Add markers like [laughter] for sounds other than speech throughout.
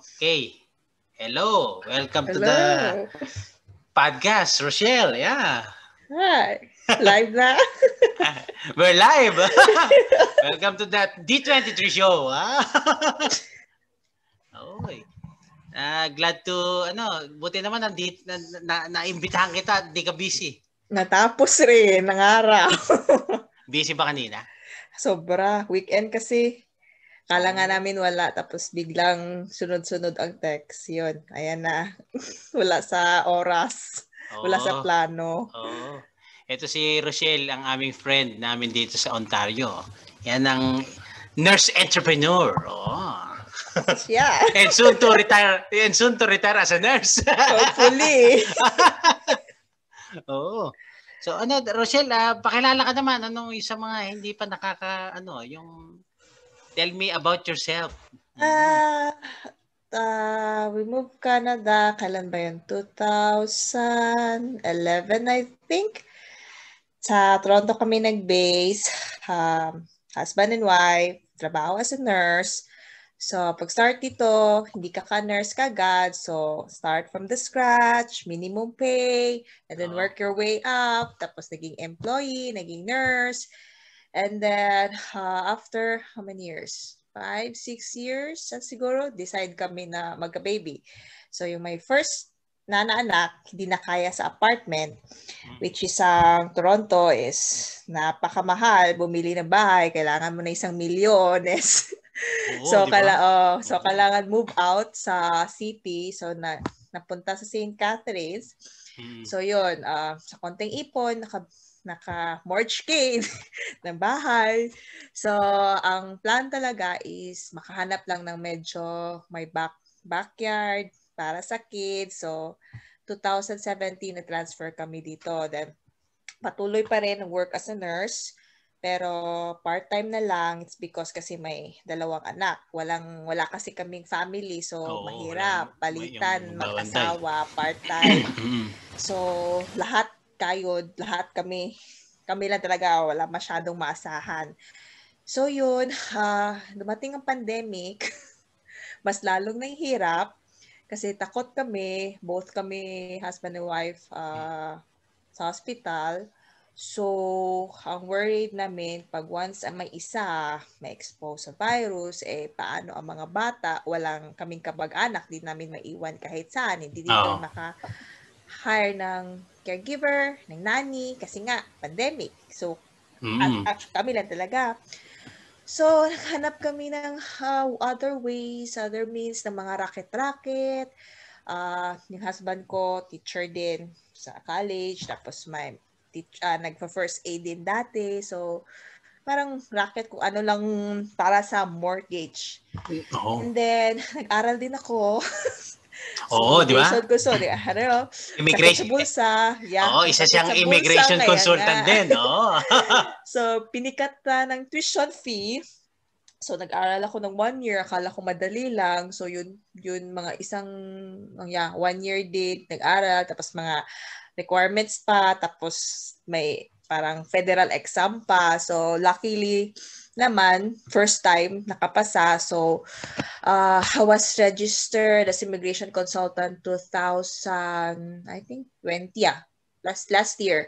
Okay. Hello. Welcome Hello. to the podcast, Rochelle. Yeah. Hi. Live na? [laughs] We're live. [laughs] Welcome to that D23 show. Ah. [laughs] Oy. Uh, glad to ano, buti naman nandito na, na, naimbitahan kita, hindi ka busy. Natapos rin ng araw. busy ba kanina? Sobra. Weekend kasi. Kala nga namin wala, tapos biglang sunod-sunod ang text. Yun, ayan na. [laughs] wala sa oras. Oo. Wala sa oh. plano. Oo. Oh. Ito si Rochelle, ang aming friend namin dito sa Ontario. Yan ang nurse entrepreneur. Oh. Yeah. [laughs] and soon to retire, and soon to retire as a nurse. [laughs] Hopefully. Oo. Oh. So ano, Rochelle, uh, pakilala ka naman anong isa mga hindi pa nakaka ano, yung Tell me about yourself. Uh, ah, uh, ah, we moved Canada. Kailan ba yun? 2011, I think. Sa Toronto kami nag-base. Um, husband and wife. Trabaho as a nurse. So, pag-start dito, hindi ka ka-nurse kagad. So, start from the scratch, minimum pay, and then ah. work your way up. Tapos, naging employee, naging nurse. And then uh, after how many years? Five, six years at siguro, decide kami na magka-baby. So yung my first nanaanak, hindi na kaya sa apartment, hmm. which is ang um, uh, Toronto is napakamahal, bumili ng bahay, kailangan mo na isang milyones. Oo, so diba? kala oh, so kailangan move out sa city so na napunta sa St. Catharines. Hmm. So yun, uh, sa konting ipon, naka, naka mortgage [laughs] ng bahay. So, ang plan talaga is makahanap lang ng medyo may back backyard para sa kids. So, 2017 na-transfer kami dito. Then, patuloy pa rin work as a nurse. Pero part-time na lang, it's because kasi may dalawang anak. Walang, wala kasi kaming family, so Oo, mahirap. Walang, Palitan, mag-asawa, part-time. [coughs] so, lahat tayo, lahat kami, kami lang talaga, wala masyadong maasahan. So yun, uh, dumating ang pandemic, [laughs] mas lalong nanghirap kasi takot kami, both kami, husband and wife, uh, sa hospital. So, ang worried namin, pag once may isa may expose sa virus, eh paano ang mga bata, walang kaming kabag-anak, di namin maiwan kahit saan, hindi dito oh. naka-hire ng caregiver, ng nanny, kasi nga, pandemic. So, mm. at, at kami lang talaga. So, naghanap kami ng uh, other ways, other means ng mga racket-racket. Uh, ah, yung husband ko, teacher din sa college. Tapos, may teach, uh, ah, nagpa-first aid din dati. So, parang racket kung ano lang para sa mortgage. Oh. And then, [laughs] nag-aral din ako. Oo, di ba? Immigration consultant. Ano? Immigration. Sa bulsa. Yeah. Oo, isa siyang immigration consultant din. Oo. [laughs] so, pinikat na ng tuition fee. So, nag-aral ako ng one year. Akala ko madali lang. So, yun, yun mga isang, yeah, one year date, nag-aral. Tapos mga requirements pa. Tapos may parang federal exam pa. So, luckily, naman, first time, nakapasa. So, uh, I was registered as immigration consultant 2000, I think, 20, yeah, last, last year.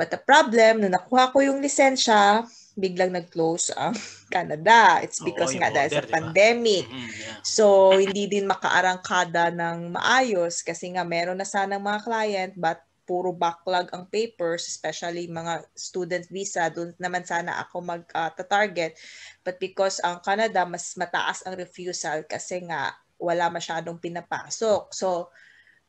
But the problem, na nakuha ko yung lisensya, biglang nag-close ang [laughs] Canada. It's because Oo, nga dahil sa pandemic. Diba? Mm-hmm, yeah. So, hindi din makaarangkada ng maayos kasi nga meron na sanang mga client but puro backlog ang papers, especially mga student visa, doon naman sana ako mag-target. Uh, But because ang Canada, mas mataas ang refusal kasi nga wala masyadong pinapasok. So,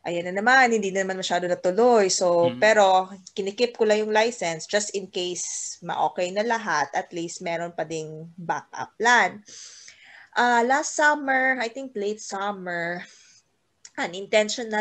ayan na naman, hindi naman masyado natuloy. So, mm-hmm. pero kinikip ko lang yung license just in case ma-okay na lahat, at least meron pa ding backup plan. Uh, last summer, I think late summer, na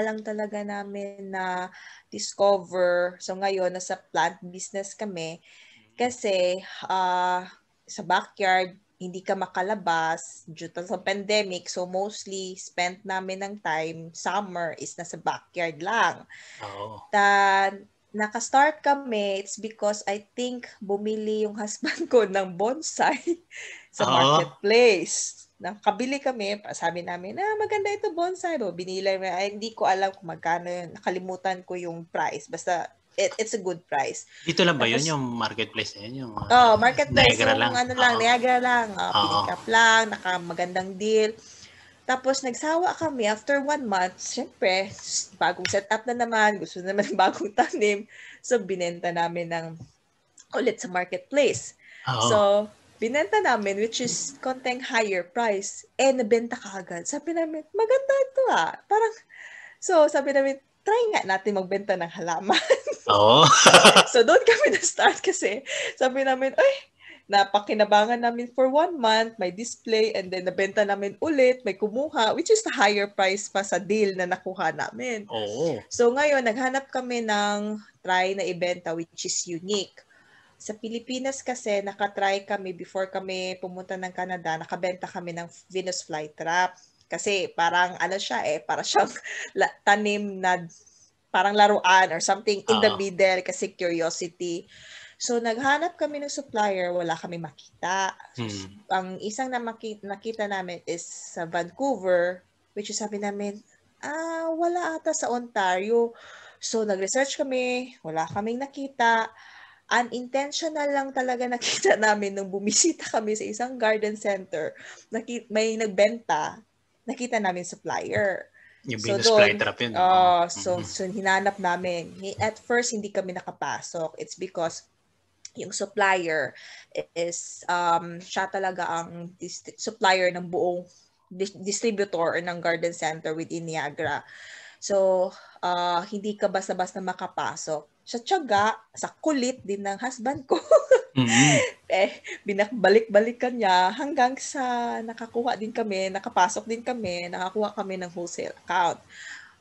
lang talaga namin na discover. So ngayon, nasa plant business kami. Mm-hmm. Kasi uh, sa backyard, hindi ka makalabas due to sa pandemic. So mostly, spent namin ng time, summer is nasa backyard lang. Oh. Then, naka-start kami, it's because I think bumili yung husband ko ng bonsai [laughs] sa oh. marketplace nakabili kami, sabi namin, ah, maganda ito bonsai. O, binilay mo, ay, hindi ko alam kung magkano yun. Nakalimutan ko yung price. Basta, it, it's a good price. Dito lang ba Tapos, yun, yung marketplace na yun? Yung, oh, marketplace. Niagara yung, lang. Ano lang, Uh-oh. Niagara lang. Uh, ah, pinikap lang, nakamagandang deal. Tapos nagsawa kami after one month, syempre, bagong setup na naman, gusto naman ng [laughs] bagong tanim. So, binenta namin ng ulit sa marketplace. oh So, binenta namin, which is konting higher price, eh, nabenta ka agad. Sabi namin, maganda ito ah. Parang, so, sabi namin, try nga natin magbenta ng halaman. [laughs] Oo. Oh. so, doon kami na-start kasi sabi namin, ay, napakinabangan namin for one month, may display, and then nabenta namin ulit, may kumuha, which is the higher price pa sa deal na nakuha namin. Oo. Oh. So, ngayon, naghanap kami ng try na ibenta, which is unique. Sa Pilipinas kasi, nakatry kami before kami pumunta ng Canada, nakabenta kami ng Venus flytrap. Kasi parang ano siya eh, para siyang [laughs] tanim na parang laruan or something in uh-huh. the ah. middle kasi curiosity. So naghanap kami ng supplier, wala kami makita. Hmm. Ang isang na makita, nakita namin is sa Vancouver, which is sabi namin, ah, wala ata sa Ontario. So nag-research kami, wala kaming nakita unintentional lang talaga nakita [laughs] namin nung bumisita kami sa isang garden center, nakita, may nagbenta, nakita namin supplier. Yung so, doon, trap yun. Oh, so, mm-hmm. so hinanap namin. At first, hindi kami nakapasok. It's because yung supplier is um siya talaga ang dist- supplier ng buong dis- distributor ng garden center within Niagara. So, uh, hindi ka basta-basta makapasok sa tiyaga, sa kulit din ng husband ko. [laughs] mm-hmm. Eh, binakbalik-balikan niya hanggang sa nakakuha din kami, nakapasok din kami, nakakuha kami ng wholesale account.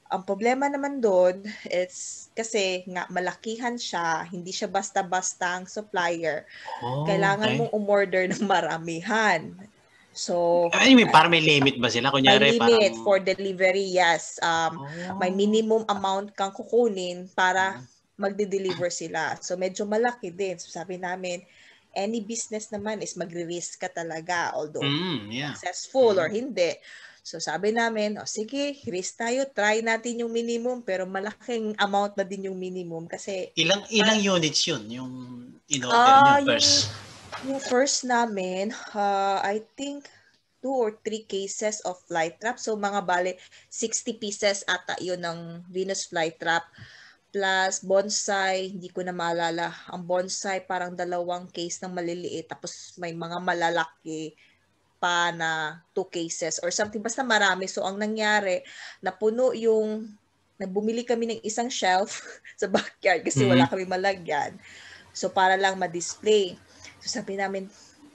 Ang problema naman doon is kasi nga malakihan siya, hindi siya basta-basta ang supplier. Oh, Kailangan okay. mong umorder ng maramihan. So, I ah, mean, ah, parang may limit ba sila? Kunyari, may limit parang... for delivery, yes. Um, oh. May minimum amount kang kukunin para mm-hmm magde-deliver sila. So medyo malaki din. So sabi namin, any business naman is magre-risk ka talaga although mm, yeah. successful mm. or hindi. So sabi namin, oh, sige, risk tayo, try natin yung minimum pero malaking amount na din yung minimum kasi ilang ilang ah. units yun yung in order uh, ah, yung first. Yung, first namin, uh, I think two or three cases of fly trap. So mga bale 60 pieces ata yun ng Venus fly trap. Mm plus bonsai, hindi ko na maalala. Ang bonsai parang dalawang case ng maliliit tapos may mga malalaki pa na two cases or something basta marami. So ang nangyari, napuno yung nabumili kami ng isang shelf [laughs] sa backyard kasi mm-hmm. wala kami malagyan. So para lang ma-display. So sabi namin,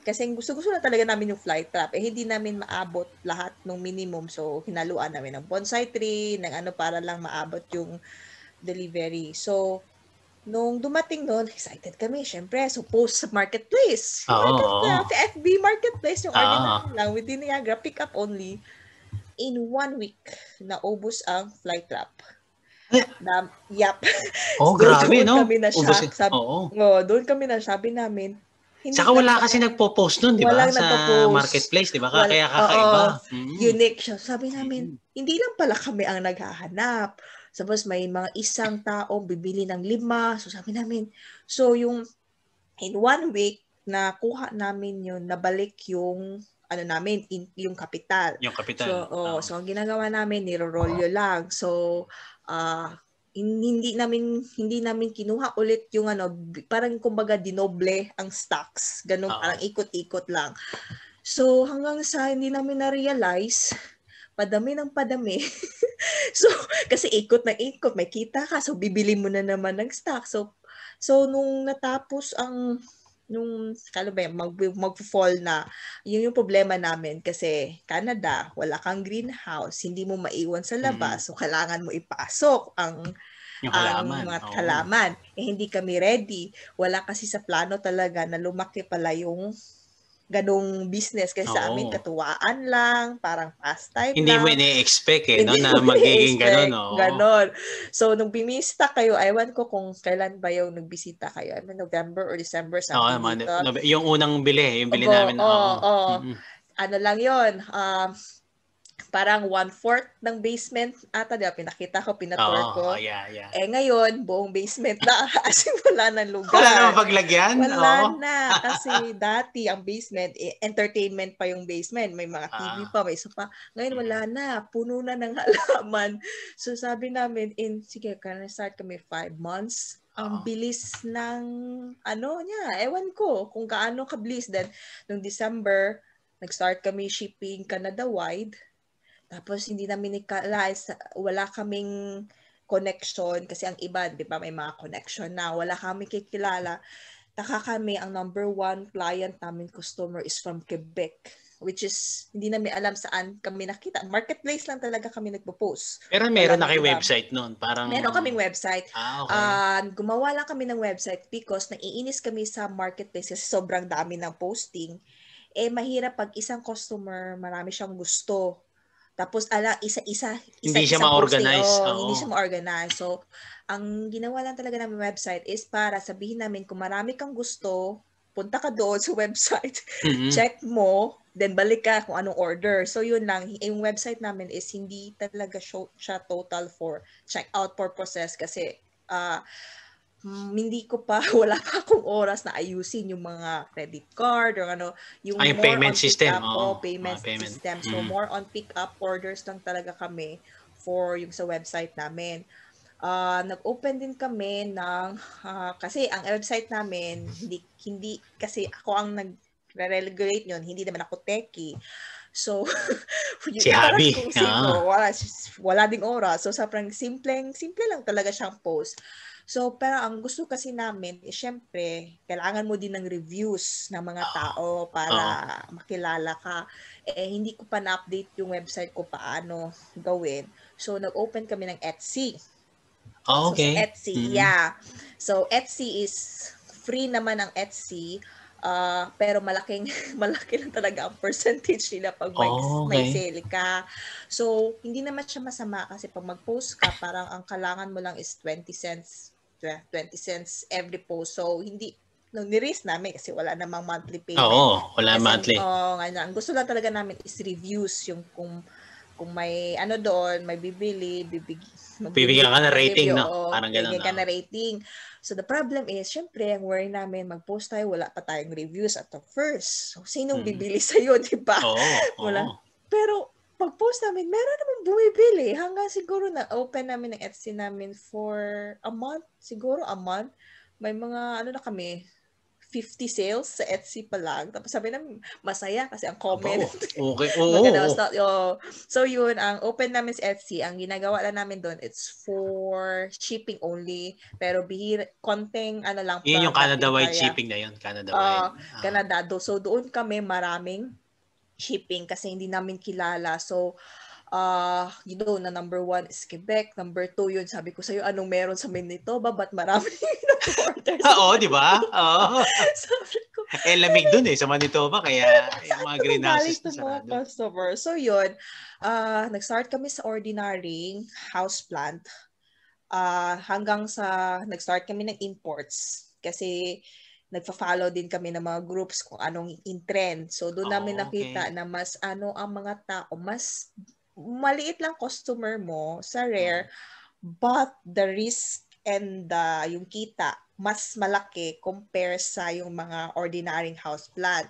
kasi gusto-gusto na talaga namin yung flight trap. Eh, hindi namin maabot lahat ng minimum. So, hinaluan namin ng bonsai tree, ng ano para lang maabot yung delivery. So, nung dumating noon, excited kami, syempre. So, post sa marketplace. Ah, oh, marketplace, oh. FB marketplace, yung oh. order ah, natin lang with Niagara, pick up only. In one week, naubos ang flight trap. Eh. Na, yap. [laughs] Oh, so, grabe, doon no? Kami na siya, Ubusin. sabi, oh, oh. oh, doon kami na sabi namin, hindi Saka wala kasi nagpo-post nun, di ba? Sa nagpo-post. marketplace, di ba? Kaya kakaiba. Oo, mm. Unique siya. Sabi namin, mm. hindi lang pala kami ang naghahanap tapos may mga isang tao bibili ng lima. So sabi namin, so yung in one week, na kuha namin yun, nabalik yung ano namin, in, yung kapital. Yung kapital. So, oh, oh. so ang ginagawa namin, niro-roll oh. lang. So, uh, hindi namin hindi namin kinuha ulit yung ano, parang kumbaga dinoble ang stocks. Ganun, oh. parang ikot-ikot lang. So, hanggang sa hindi namin na-realize padami ng padami. [laughs] so, kasi ikot na ikot, may kita ka, so bibili mo na naman ng stock. So, so nung natapos ang, nung, kala ba, mag, mag-fall na, yun yung problema namin kasi Canada, wala kang greenhouse, hindi mo maiwan sa labas, mm-hmm. so kailangan mo ipasok ang yung halaman. ang mga halaman. Eh, hindi kami ready. Wala kasi sa plano talaga na lumaki pala yung ganong business. Kasi sa amin, katuwaan lang, parang pastime Hindi lang. mo ini-expect eh, no? Na magiging ganon, Oh. Ganon. So, nung bimista kayo, aywan ko kung kailan ba yung nagbisita kayo. I mean, November or December, something Oo, man, yung unang bili, yung bili Obo, namin. Oo, oh, Oh, oh. mm-hmm. Ano lang yun, um, parang one-fourth ng basement ata, di ba? Pinakita ko, pinatour oh, ko. Oh, yeah, yeah. Eh ngayon, buong basement na kasi [laughs] wala ng lugar. Wala na paglagyan? Wala oh. na. Kasi dati, ang basement, eh, entertainment pa yung basement. May mga TV ah. pa, may isa pa. Ngayon, wala mm. na. Puno na ng [laughs] halaman. So sabi namin, in, sige, can I start kami five months? ang bilis ng ano niya, ewan ko kung kaano kabilis. Then, nung December, nag-start kami shipping Canada-wide. Tapos hindi namin nikalain, wala kaming connection kasi ang iba, di ba, may mga connection na. Wala kami kikilala. Taka kami, ang number one client namin, customer, is from Quebec which is hindi namin alam saan kami nakita. Marketplace lang talaga kami nagpo-post. Pero meron na kayo website noon? Parang... Meron kaming website. Ah, okay. Uh, gumawa lang kami ng website because naiinis kami sa marketplace kasi sobrang dami ng posting. Eh, mahirap pag isang customer, marami siyang gusto. Tapos ala isa-isa, isa, hindi siya ma-organize. Oh, hindi siya ma-organize. So, ang ginawa lang talaga namin website is para sabihin namin kung marami kang gusto, punta ka doon sa [laughs] website, mm-hmm. check mo, then balik ka kung anong order. So yun lang, yung website namin is hindi talaga show, siya total for check-out purposes kasi uh, mm, hindi ko pa, [laughs] wala pa akong oras na ayusin yung mga credit card or ano, yung Ay, ah, more payment on system. oh, oh, payment, payment system. So, mm. more on pick-up orders lang talaga kami for yung sa website namin. Uh, nag-open din kami ng, uh, kasi ang website namin, hindi, hindi kasi ako ang nag-regulate yun, hindi naman ako techie. So, [laughs] si Abby. ah. wala, wala ding oras. So, sa prang simpleng, simple lang talaga siyang post. So, pero ang gusto kasi namin, eh, syempre, kailangan mo din ng reviews ng mga tao para uh-huh. makilala ka. Eh, hindi ko pa na-update yung website ko paano gawin. So, nag-open kami ng Etsy. Oh, okay. So, Etsy, mm-hmm. yeah. So, Etsy is free naman ang Etsy. Uh, pero malaking [laughs] malaki lang talaga ang percentage nila pag may, oh, okay. may sale ka. So, hindi naman siya masama kasi pag mag-post ka, parang ang kailangan mo lang is 20 cents 20 cents every post. So, hindi, nung nirace namin kasi wala namang monthly payment. Oo, wala kasi, monthly. Oo, oh, ano, ang gusto lang talaga namin is reviews yung kung kung may ano doon, may bibili, bibig, bibigyan ka na rating, no? Oo, Parang ganun. Bibigyan ka na rating. So the problem is, syempre, ang worry namin, mag-post tayo, wala pa tayong reviews at the first. So, sinong hmm. bibili [laughs] sa'yo, di ba? Oo, oh, Oh. Pero pag-post namin, meron naman bumibili. Eh. Hanggang siguro na open namin ng Etsy namin for a month. Siguro a month. May mga ano na kami, 50 sales sa Etsy pa lang. Tapos sabi namin, masaya kasi ang comment. Oh, okay. [laughs] Oo. Oh, oh, oh. oh. So yun, ang open namin sa Etsy, ang ginagawa lang namin doon, it's for shipping only. Pero bihir, konting ano lang. Yun yung Canada-wide shipping na yun. Canada-wide. Uh, ah. Canada. Do. So doon kami maraming shipping kasi hindi namin kilala. So, uh, you know, na number one is Quebec, number two yun, sabi ko sa'yo, anong meron sa Manitoba, ba't marami [laughs] order? [laughs] Oo, di ba? Oo. [laughs] sabi ko. Eh, lamig dun eh, sa Manitoba, kaya yung mga greenhouses na sarado. customer. So yun, uh, nag-start kami sa ordinarying houseplant uh, ah, hanggang sa nag-start kami ng imports kasi nagfa-follow din kami ng mga groups kung anong in trend. So doon oh, namin nakita okay. na mas ano ang mga tao, mas maliit lang customer mo sa rare, mm. but the risk and uh, yung kita mas malaki compare sa yung mga house houseplant.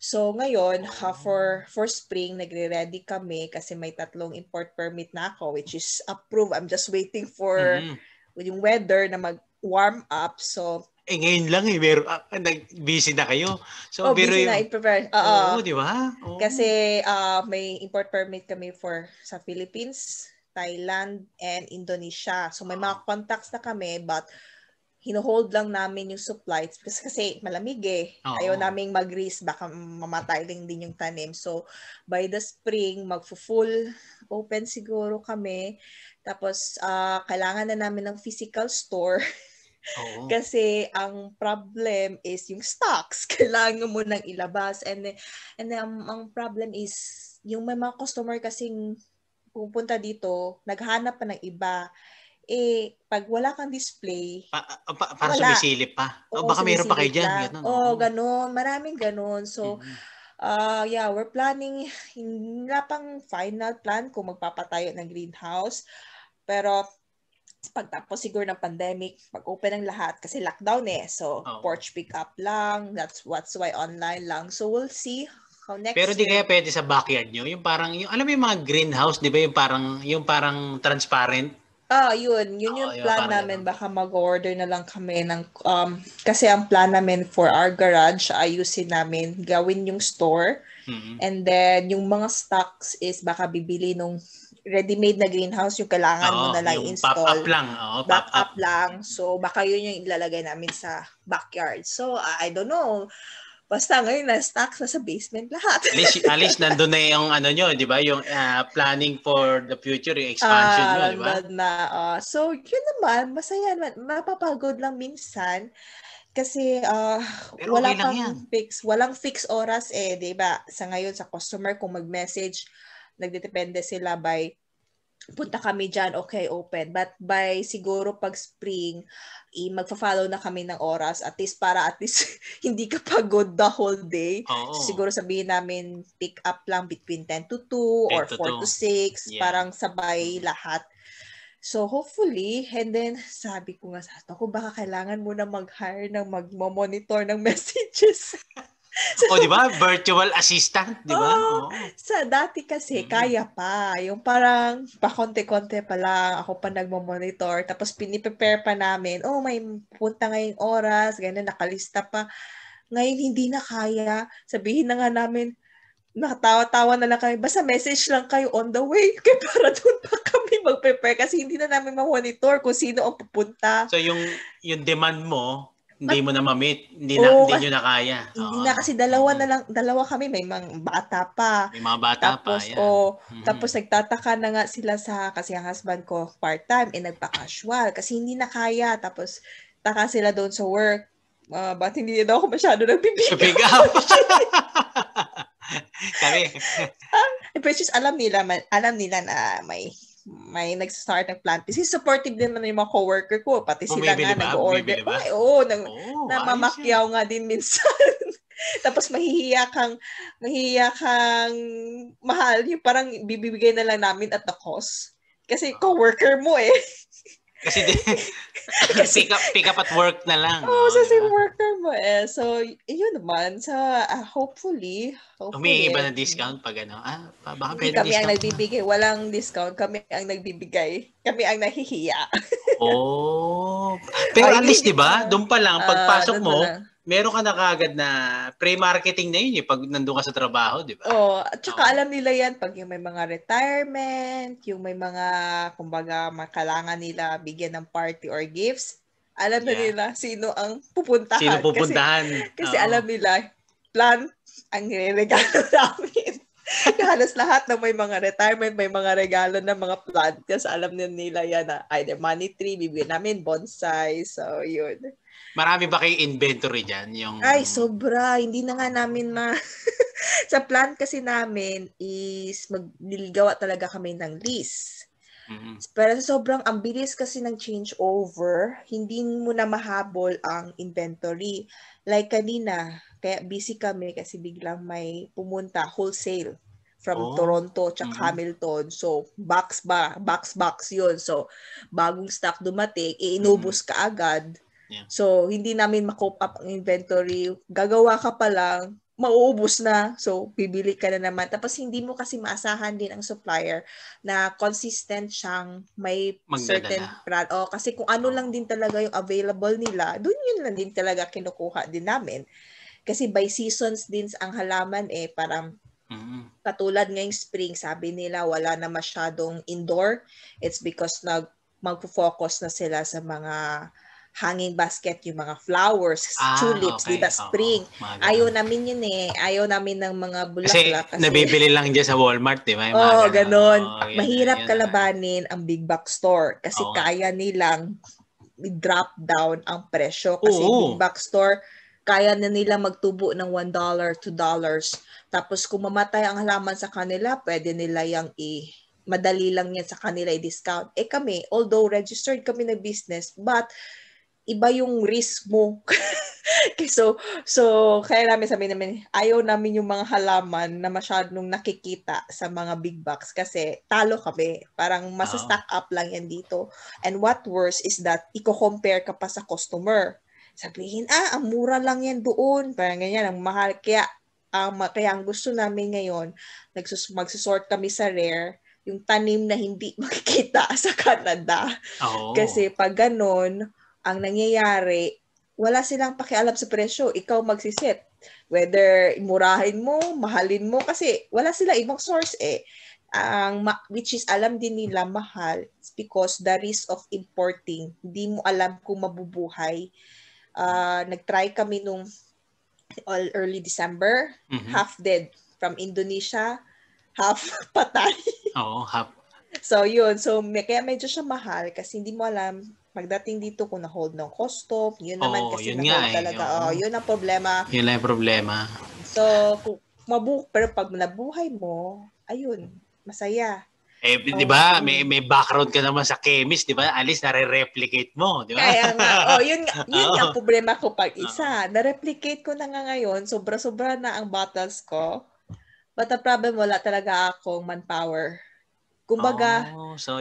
So ngayon, oh. uh, for for spring nagre-ready kami kasi may tatlong import permit na ako which is approved. I'm just waiting for mm yung weather na mag warm up. So eh ngayon lang eh, meron, ah, ah nag, busy na kayo. So, oh, pero busy na, i-prepare. Uh, oo, di ba? Oo. Kasi uh, may import permit kami for sa Philippines, Thailand, and Indonesia. So, may oh. mga contacts na kami, but hinohold lang namin yung supplies because kasi malamig eh. Oo. Ayaw naming mag-risk, baka mamatay lang din yung tanim. So, by the spring, magfo-full open siguro kami. Tapos, uh, kailangan na namin ng physical store. [laughs] Kasi ang problem is yung stocks. [laughs] Kailangan mo nang ilabas. And, and um, ang problem is, yung may mga customer kasing pupunta dito, naghanap pa ng iba, eh, pag wala kang display, pa, ah, pa, para wala. sumisilip pa. Ah, o, baka mayroon pa kayo dyan. Ano? Oo, oh, ganun. Maraming ganun. So, mm uh, yeah, we're planning, [laughs] hindi na pang final plan kung magpapatayo ng greenhouse. Pero pagtapos siguro ng pandemic, mag open ang lahat kasi lockdown eh. So, oh. porch pick up lang. That's what's why online lang. So, we'll see how next Pero di year. kaya pwede sa backyard nyo? Yung parang, yung, alam mo yung mga greenhouse, di ba? Yung parang, yung parang transparent. Ah, oh, yun. Yun oh, yung yun, plan namin. Yun. Baka mag-order na lang kami ng, um, kasi ang plan namin for our garage, ayusin namin, gawin yung store. Mm-hmm. And then, yung mga stocks is baka bibili nung ready-made na greenhouse yung kailangan Oo, mo na lang install. Pop-up lang. Oo, pop-up. pop-up lang. So, baka yun yung ilalagay namin sa backyard. So, I don't know. Basta ngayon, na-stack na sa basement lahat. at least, at [laughs] nandun na yung ano nyo, di ba? Yung uh, planning for the future, yung expansion uh, nyo, di ba? Ah, na, uh, so, yun naman, masaya naman. Mapapagod lang minsan. Kasi uh, Pero wala okay pang fix, walang fix oras eh, di ba? Sa ngayon, sa customer, kung mag-message, nagdedepende sila by punta kami dyan, okay, open. But by siguro pag spring, i magfa-follow na kami ng oras at least para at least [laughs] hindi ka pagod the whole day. Oh. siguro sabihin namin pick up lang between 10 to 2 10 or to 4 2. to 6, yeah. parang sabay lahat. So hopefully, and then sabi ko nga sa ako, baka kailangan mo na mag-hire ng mag-monitor ng [laughs] messages so, oh, o, di ba? Virtual assistant, di ba? Oh, oh. Sa dati kasi, mm-hmm. kaya pa. Yung parang, pa konti konte pa lang, ako pa nagmamonitor, tapos piniprepare pa namin, oh, may punta ngayong oras, ganyan, nakalista pa. Ngayon, hindi na kaya. Sabihin na nga namin, nakatawa-tawa na lang kami. Basta message lang kayo on the way. [laughs] Kaya para doon pa kami mag-prepare kasi hindi na namin ma-monitor kung sino ang pupunta. So, yung, yung demand mo, hindi mo na ma-meet, hindi na hindi niyo na kaya. Hindi na kasi dalawa na lang, dalawa kami may mga bata pa. May mga bata tapos, pa. Yan. Oh, mm-hmm. tapos nagtataka na nga sila sa kasi ang husband ko part-time eh nagpa-casual kasi hindi na kaya tapos taka sila doon sa work. Uh, ba't hindi daw ako masyado nagpipick up? [laughs] kami. uh, ah, which eh, alam nila, alam nila na may may nag-start ng plant disease. Supportive din naman yung mga coworker ko. Pati sila Bumibili nga nag-order. Ba? Ay, oo, nang, oh, namamakyaw nga din minsan. [laughs] Tapos mahihiya kang, mahihiya kang mahal. Yung parang bibibigay na lang namin at the cost. Kasi ah. coworker mo eh. Kasi [laughs] kasi pick up, pick up at work na lang. Oo, oh, no? sa diba? worker mo eh. So, yun naman. So, uh, ah, hopefully, hopefully. Umiiba na eh. discount pag ano. Ah, baka pwede Kami ang nagbibigay. Na. Walang discount. Kami ang nagbibigay. Kami ang nahihiya. oh. Pero at least, di ba? [laughs] Doon pa lang, ah, pagpasok uh, mo, meron ka na kagad na pre-marketing na yun eh pag nandun ka sa trabaho, di ba? Oo. Oh, at saka oh. alam nila yan pag yung may mga retirement, yung may mga, kumbaga, makalangan nila bigyan ng party or gifts, alam yeah. na nila sino ang pupuntahan. Sino pupuntahan. Kasi, kasi alam nila, plan ang regalo [laughs] namin. [laughs] halos lahat na may mga retirement, may mga regalo na mga plant. Kasi alam na nila yan na either money tree, bibigyan namin bonsai. So, yun. Marami ba kayo inventory dyan? Yung... Ay, sobra. Hindi na nga namin ma... [laughs] sa plant kasi namin is magliligawa talaga kami ng list. Mm-hmm. Pero sobrang ang bilis kasi ng changeover, hindi mo na mahabol ang inventory. Like kanina, kaya busy kami kasi biglang may pumunta wholesale from oh. Toronto at mm-hmm. Hamilton. So, box ba, box box yon So, bagong stock dumating, iinubos mm-hmm. ka agad. Yeah. So, hindi namin makop up ang inventory. Gagawa ka pa lang, mauubos na. So, bibili ka na naman. Tapos, hindi mo kasi maasahan din ang supplier na consistent siyang may Magdadala. certain brand. O, kasi kung ano lang din talaga yung available nila, doon yun lang din talaga kinukuha din namin. Kasi by seasons din ang halaman eh, parang mm-hmm. katulad ngayong spring, sabi nila wala na masyadong indoor. It's because nag magfo-focus na sila sa mga hanging basket yung mga flowers, ah, tulips, okay. di ba spring. Oo, oh, ayaw namin yun eh. Ayaw namin ng mga bulaklak. Kasi, kasi nabibili lang dyan sa Walmart, di ba? Oo, oh, ganun. Oh, yun, Mahirap yun, kalabanin yun. ang big box store kasi oh. kaya nilang drop down ang presyo kasi Oo. big box store kaya na nila magtubo ng $1, $2. Tapos kung mamatay ang halaman sa kanila, pwede nila yung i madali lang yan sa kanila i-discount. Eh kami, although registered kami na business, but iba yung risk mo. [laughs] so, so, kaya namin sabihin namin, ayaw namin yung mga halaman na masyadong nakikita sa mga big box kasi talo kami. Parang masa-stack ah. up lang yan dito. And what worse is that, i-compare ka pa sa customer. Sabihin, ah, ang mura lang yan doon. Parang ganyan, ang mahal. Kaya, um, kaya ang gusto namin ngayon, nagsus- magsusort kami sa rare, yung tanim na hindi [laughs] makikita sa Canada. Oh. Kasi pag ganun, ang nangyayari, wala silang pakialam sa presyo. Ikaw magsiset. Whether murahin mo, mahalin mo, kasi wala sila ibang source eh. Ang, which is alam din nila mahal because the risk of importing, hindi mo alam kung mabubuhay. Uh, nag-try kami nung all early December, mm-hmm. half dead from Indonesia, half [laughs] patay. Oo, half. So yun, so may, kaya medyo siya mahal kasi hindi mo alam pagdating dito ko na-hold ng custom, yun naman oh, kasi yun nga, eh, talaga. Eh, oh, yun ang problema. Yun lang yung problema. So, kung mabu pero pag nabuhay mo, ayun, masaya. Eh, oh, di ba, may, may background ka naman sa chemist, di ba? Alis, nare-replicate mo, di ba? Kaya nga, [laughs] oh, yun, yun oh. ang problema ko pag isa. Na-replicate ko na nga ngayon, sobra-sobra na ang battles ko. But the problem, wala talaga akong manpower. Kumbaga, oh, so,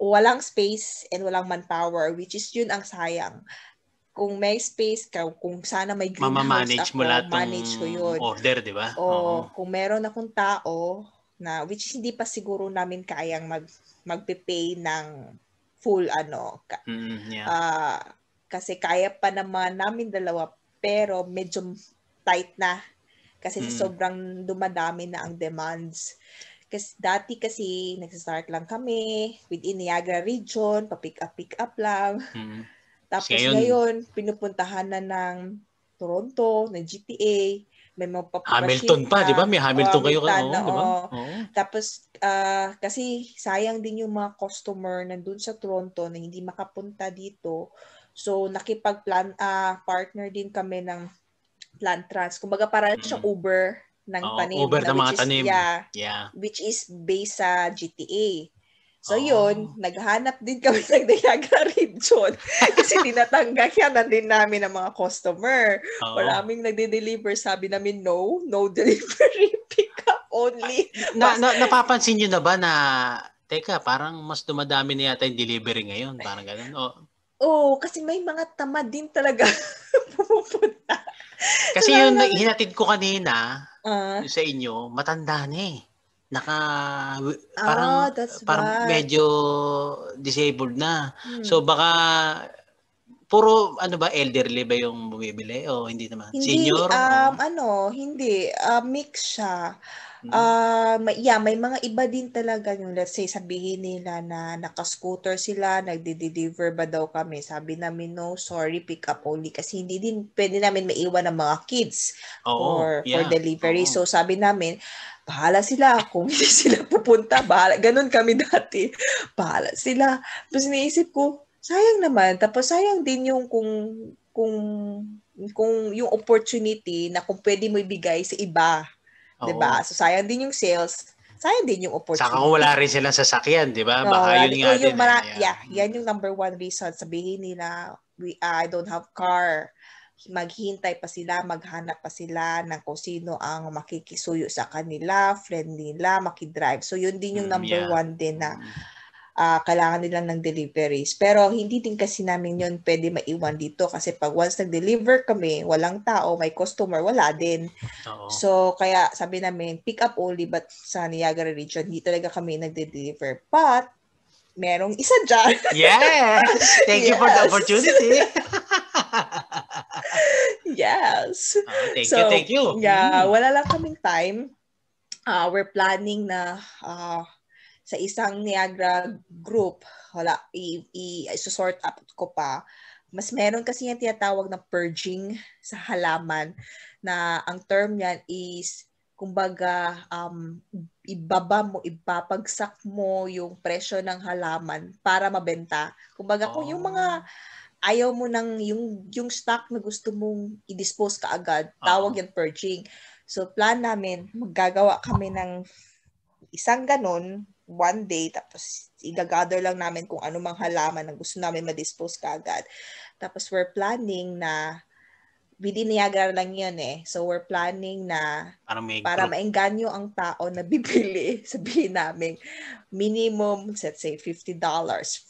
walang space and walang manpower, which is yun ang sayang. Kung may space ka, kung sana may greenhouse ako, mo lahat manage ko yun. order, di ba? O, Oo. kung meron akong tao, na which is hindi pa siguro namin kayang mag magpe-pay ng full ano ka, mm, yeah. uh, kasi kaya pa naman namin dalawa pero medyo tight na kasi mm. sobrang dumadami na ang demands kasi dati kasi nagsa-start lang kami within Niagara region, pa-pick up pick up lang. Mm-hmm. Tapos ngayon, ngayon pinupuntahan na ng Toronto, ng GTA, may mga Hamilton pa, di ba? May Hamilton oh, kayo ka, di ba? Tapos uh, kasi sayang din yung mga customer nandun sa Toronto na hindi makapunta dito. So nakipag-plan uh, partner din kami ng Plan Trans. Kumbaga para mm-hmm. siyang Uber ng oh, tanim. Over na, the mga is, tanim. Yeah, yeah. Which is based sa GTA. So oh. yun, naghanap din kami [laughs] ng Niagara region [laughs] kasi tinatanggal yan na din namin ng mga customer. Oh. Maraming nagde-deliver, sabi namin no, no [laughs] delivery, pick up only. Na, na, napapansin niyo na ba na, teka, parang mas dumadami na yata yung delivery ngayon, parang ganun. Oo, oh, kasi may mga tamad din talaga pumupunta. Kasi so, yung hinatid ko kanina, uh, yung sa inyo, matanda na eh. Naka, parang, oh, parang bad. medyo disabled na. Hmm. So baka, puro ano ba elderly ba yung bumibili o hindi naman hindi, senior um, o... ano hindi uh, mix siya Uh, may, yeah, may mga iba din talaga yung let's say sabihin nila na naka-scooter sila, nagde-deliver ba daw kami. Sabi namin no, sorry, pick up only kasi hindi din pwede namin maiwan ang mga kids oh, for yeah. for delivery. Oh. So sabi namin, bahala sila kung [laughs] hindi sila pupunta, bahala. Ganun kami dati. [laughs] Bahala sila. Tapos iniisip ko, sayang naman. Tapos sayang din yung kung kung kung yung opportunity na kung pwede mo ibigay sa iba 'Di ba? So sayang din yung sales. Sayang din yung opportunity. Saka kung wala rin silang sasakyan, 'di ba? Baka no, yun nga yung din. Eh. Mara- yeah. yeah, yan yung number one reason sabihin nila, we I don't have car. Maghintay pa sila, maghanap pa sila ng kung sino ang makikisuyo sa kanila, friend nila, makidrive. So yun din yung mm, number yeah. one din na mm uh, kailangan nila ng deliveries. Pero hindi din kasi namin yon pwede maiwan dito kasi pag once nag-deliver kami, walang tao, may customer, wala din. Oo. So kaya sabi namin, pick up only but sa Niagara region, hindi talaga kami nagde-deliver. But merong isa dyan. Yes! Thank yes. you for the opportunity. [laughs] yes. Uh, thank so, you, thank you. Yeah, hmm. wala lang kaming time. Uh, we're planning na uh, sa isang Niagara group, wala, i-sort out ko pa, mas meron kasi yung tinatawag na purging sa halaman na ang term yan is kumbaga um, ibaba mo, ipapagsak mo yung presyo ng halaman para mabenta. Kumbaga oh. kung yung mga ah. ayaw mo ng yung yung stock na gusto mong i-dispose ka agad, ah. tawag oh. yan purging. So plan namin, maggagawa kami ng isang ganun one day, tapos igagather lang namin kung ano mang halaman na gusto namin ma-dispose kagad. Tapos we're planning na within Niagara lang yun eh. So we're planning na para, may para maengganyo ang tao na bibili, [laughs] sabihin namin, minimum, let's say, $50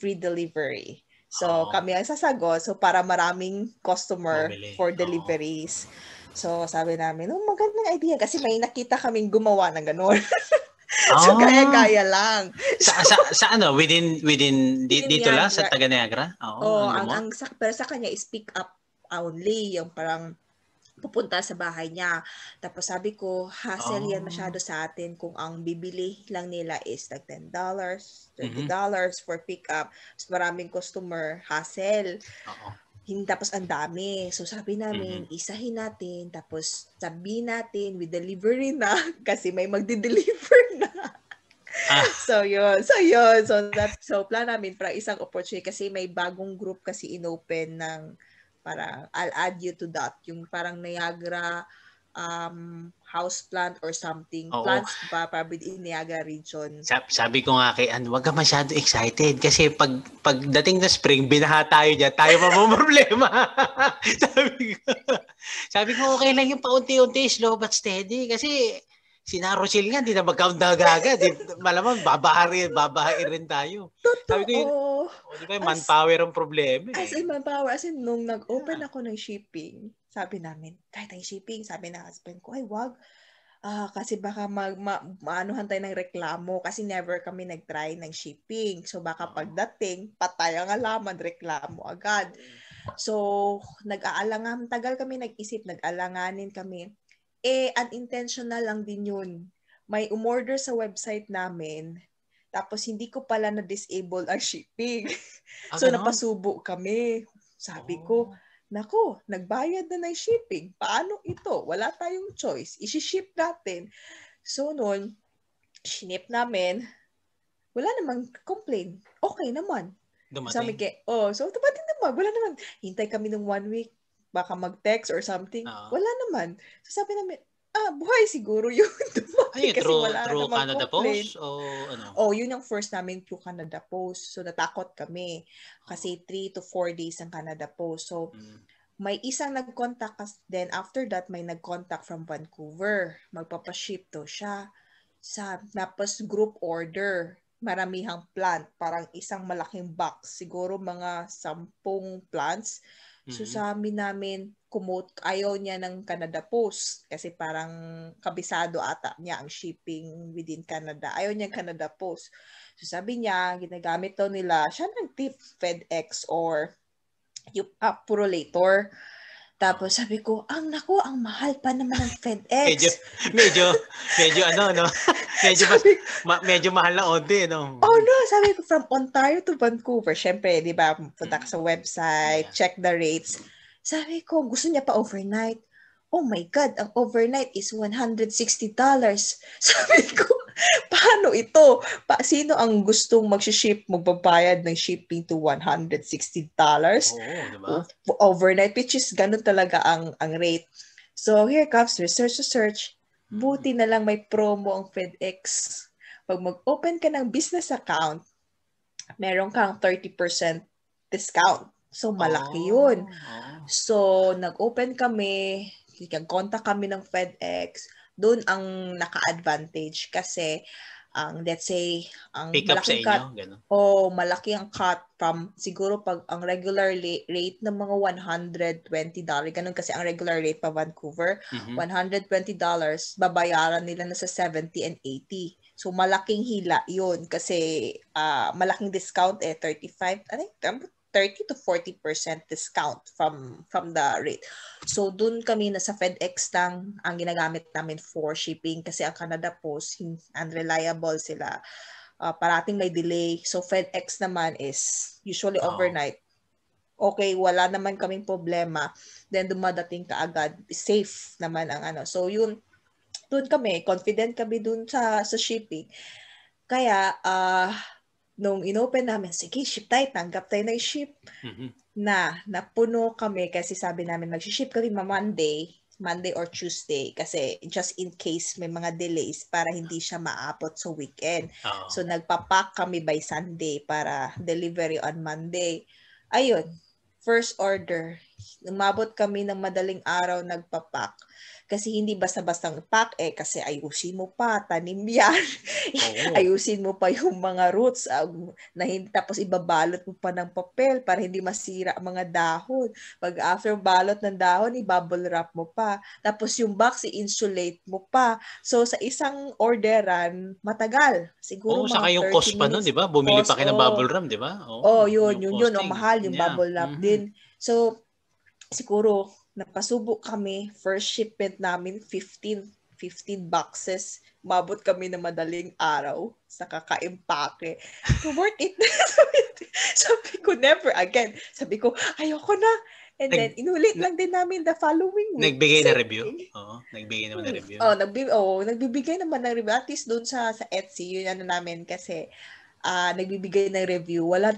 free delivery. So oh. kami ang sasagot. So para maraming customer Mabili. for deliveries. Oh. So sabi namin, oh, magandang idea kasi may nakita kaming gumawa ng ganun. [laughs] so, [laughs] kaya-kaya eh, ah. lang. sa, sa, sa ano? Within, within, di, within dito Niagara. lang? Sa taga Niagara? Oo, oh, ang, ang, sa, pero sa kanya is pick up only. Yung parang pupunta sa bahay niya. Tapos sabi ko, hassle oh. yan ah. masyado sa atin kung ang bibili lang nila is like $10, $30 mm-hmm. for pick up. so maraming customer, hassle. Oo. Hindi, tapos ang dami. So sabi namin, mm-hmm. isahin natin, tapos sabihin natin, we delivery na, [laughs] kasi may magde deliver na. Ah. [laughs] So yun, so yun. So, that, so plan namin para isang opportunity kasi may bagong group kasi inopen ng para I'll add you to that. Yung parang Niagara um, house plant or something. Oo. Plants pa probably in Niaga region. Sabi, sabi ko nga kay Ann, wag ka masyado excited kasi pag pagdating na spring, binaha tayo diyan, tayo pa po [laughs] problema. [laughs] sabi ko. [laughs] Sabi ko okay lang yung paunti-unti, slow but steady kasi si Narochil nga, hindi na mag-countdown agad. Malamang, babaharin, babaharin rin tayo. Totoo. Sabi ko yun, oh, di ba, manpower ang problema. Eh. As in, manpower. As in, nung nag-open yeah. ako ng shipping, sabi namin, kahit ang shipping, sabi ng husband ko, ay wag, uh, kasi baka mag, ma, maanuhan tayo ng reklamo kasi never kami nag-try ng shipping. So baka ah. pagdating, patay ang alaman, reklamo agad. So nag-aalangan, tagal kami nag-isip, nag-alanganin kami. Eh, unintentional lang din yun. May umorder sa website namin, tapos hindi ko pala na-disable ang shipping. [laughs] so ah, napasubo kami. Sabi ko, oh. Nako, nagbayad na ng shipping. Paano ito? Wala tayong choice. Isiship natin. So noon, shinip namin. Wala namang complain. Okay naman. Dumating. Sabi kay, oh, so dumating naman. Wala naman. Hintay kami ng one week. Baka mag-text or something. Uh-huh. Wala naman. So sabi namin, ah, buhay siguro [laughs] yun. Ay, kasi through, wala through Canada Post? O ano? Oh, yun ang first namin through Canada Post. So, natakot kami. Kasi 3 to 4 days ang Canada Post. So, mm. may isang nag-contact. Then, after that, may nag-contact from Vancouver. Magpapaship to siya. Sa, tapos, group order. Maramihang plant. Parang isang malaking box. Siguro mga sampung plants. Mm-hmm. sa amin namin, kumote ayaw niya ng Canada Post kasi parang kabisado ata niya ang shipping within Canada. Ayaw niya Canada Post. So sabi niya, ginagamit daw nila, siya ng tip FedEx or yung uh, later. Tapos sabi ko, ang nako, ang mahal pa naman ng FedEx. medyo, medyo, medyo ano, no? [laughs] Medyo, sabi, ma, medyo mahal na onti, no? Oh, no. Sabi ko, from Ontario to Vancouver. syempre, di ba, punta ka sa website, yeah. check the rates sabi ko, gusto niya pa overnight. Oh my God, ang overnight is $160. [laughs] Sabi ko, paano ito? Pa, sino ang gustong mag-ship, magbabayad ng shipping to $160? Oo, diba? Overnight, which is ganun talaga ang, ang rate. So here comes research to search. Mm-hmm. Buti na lang may promo ang FedEx. Pag mag-open ka ng business account, meron kang 30% discount So, malaki oh. yun. Oh. So, nag-open kami, nag-contact kami ng FedEx. Doon ang naka-advantage kasi ang um, let's say ang Pick malaki cut inyo, o oh, malaki ang cut from siguro pag ang regular rate ng mga 120 dollar ganun kasi ang regular rate pa Vancouver mm-hmm. 120 dollars babayaran nila na sa 70 and 80 so malaking hila yun kasi uh, malaking discount eh 35 ano 30 to 40% discount from from the rate. So doon kami na sa FedEx lang ang ginagamit namin for shipping kasi ang Canada Post unreliable sila. Uh, parating may delay. So FedEx naman is usually oh. overnight. Okay, wala naman kaming problema. Then dumadating kaagad, Safe naman ang ano. So yun doon kami, confident kami doon sa sa shipping. Kaya uh, nung inopen namin, sige, ship tayo, tanggap tayo ng ship. Mm-hmm. Na, napuno kami kasi sabi namin mag-ship kami ma Monday, Monday or Tuesday kasi just in case may mga delays para hindi siya maapot sa weekend. Oh. So nagpapak kami by Sunday para delivery on Monday. Ayun, first order. Umabot kami ng madaling araw nagpapak. Kasi hindi basta-bastang pack eh kasi ayusin mo pa, tanim yan. [laughs] ayusin mo pa yung mga roots um, na hindi, tapos ibabalot mo pa ng papel para hindi masira ang mga dahon. Pag after balot ng dahon, i-bubble wrap mo pa. Tapos yung box, i-insulate mo pa. So sa isang orderan, matagal. Siguro oh, saka yung cost pa nun, di ba? Bumili cost, pa kayo ng bubble wrap, di ba? Oh, oh yun, yun, yun, yun, yun, oh, mahal yung yeah. bubble wrap mm-hmm. din. So, siguro napasubo kami. First shipment namin, 15. 15 boxes. Mabot kami na madaling araw sa kakaimpake. So worth it. [laughs] sabi, ko, never again. Sabi ko, ayoko na. And then, inulit lang din namin the following week. Nagbigay na review? Oo, nagbigay naman na mm. review. Oo, oh, nagbi- oh, nagbibigay naman ng review. At least doon sa, sa Etsy, yun ano namin kasi uh, nagbibigay ng review. Wala,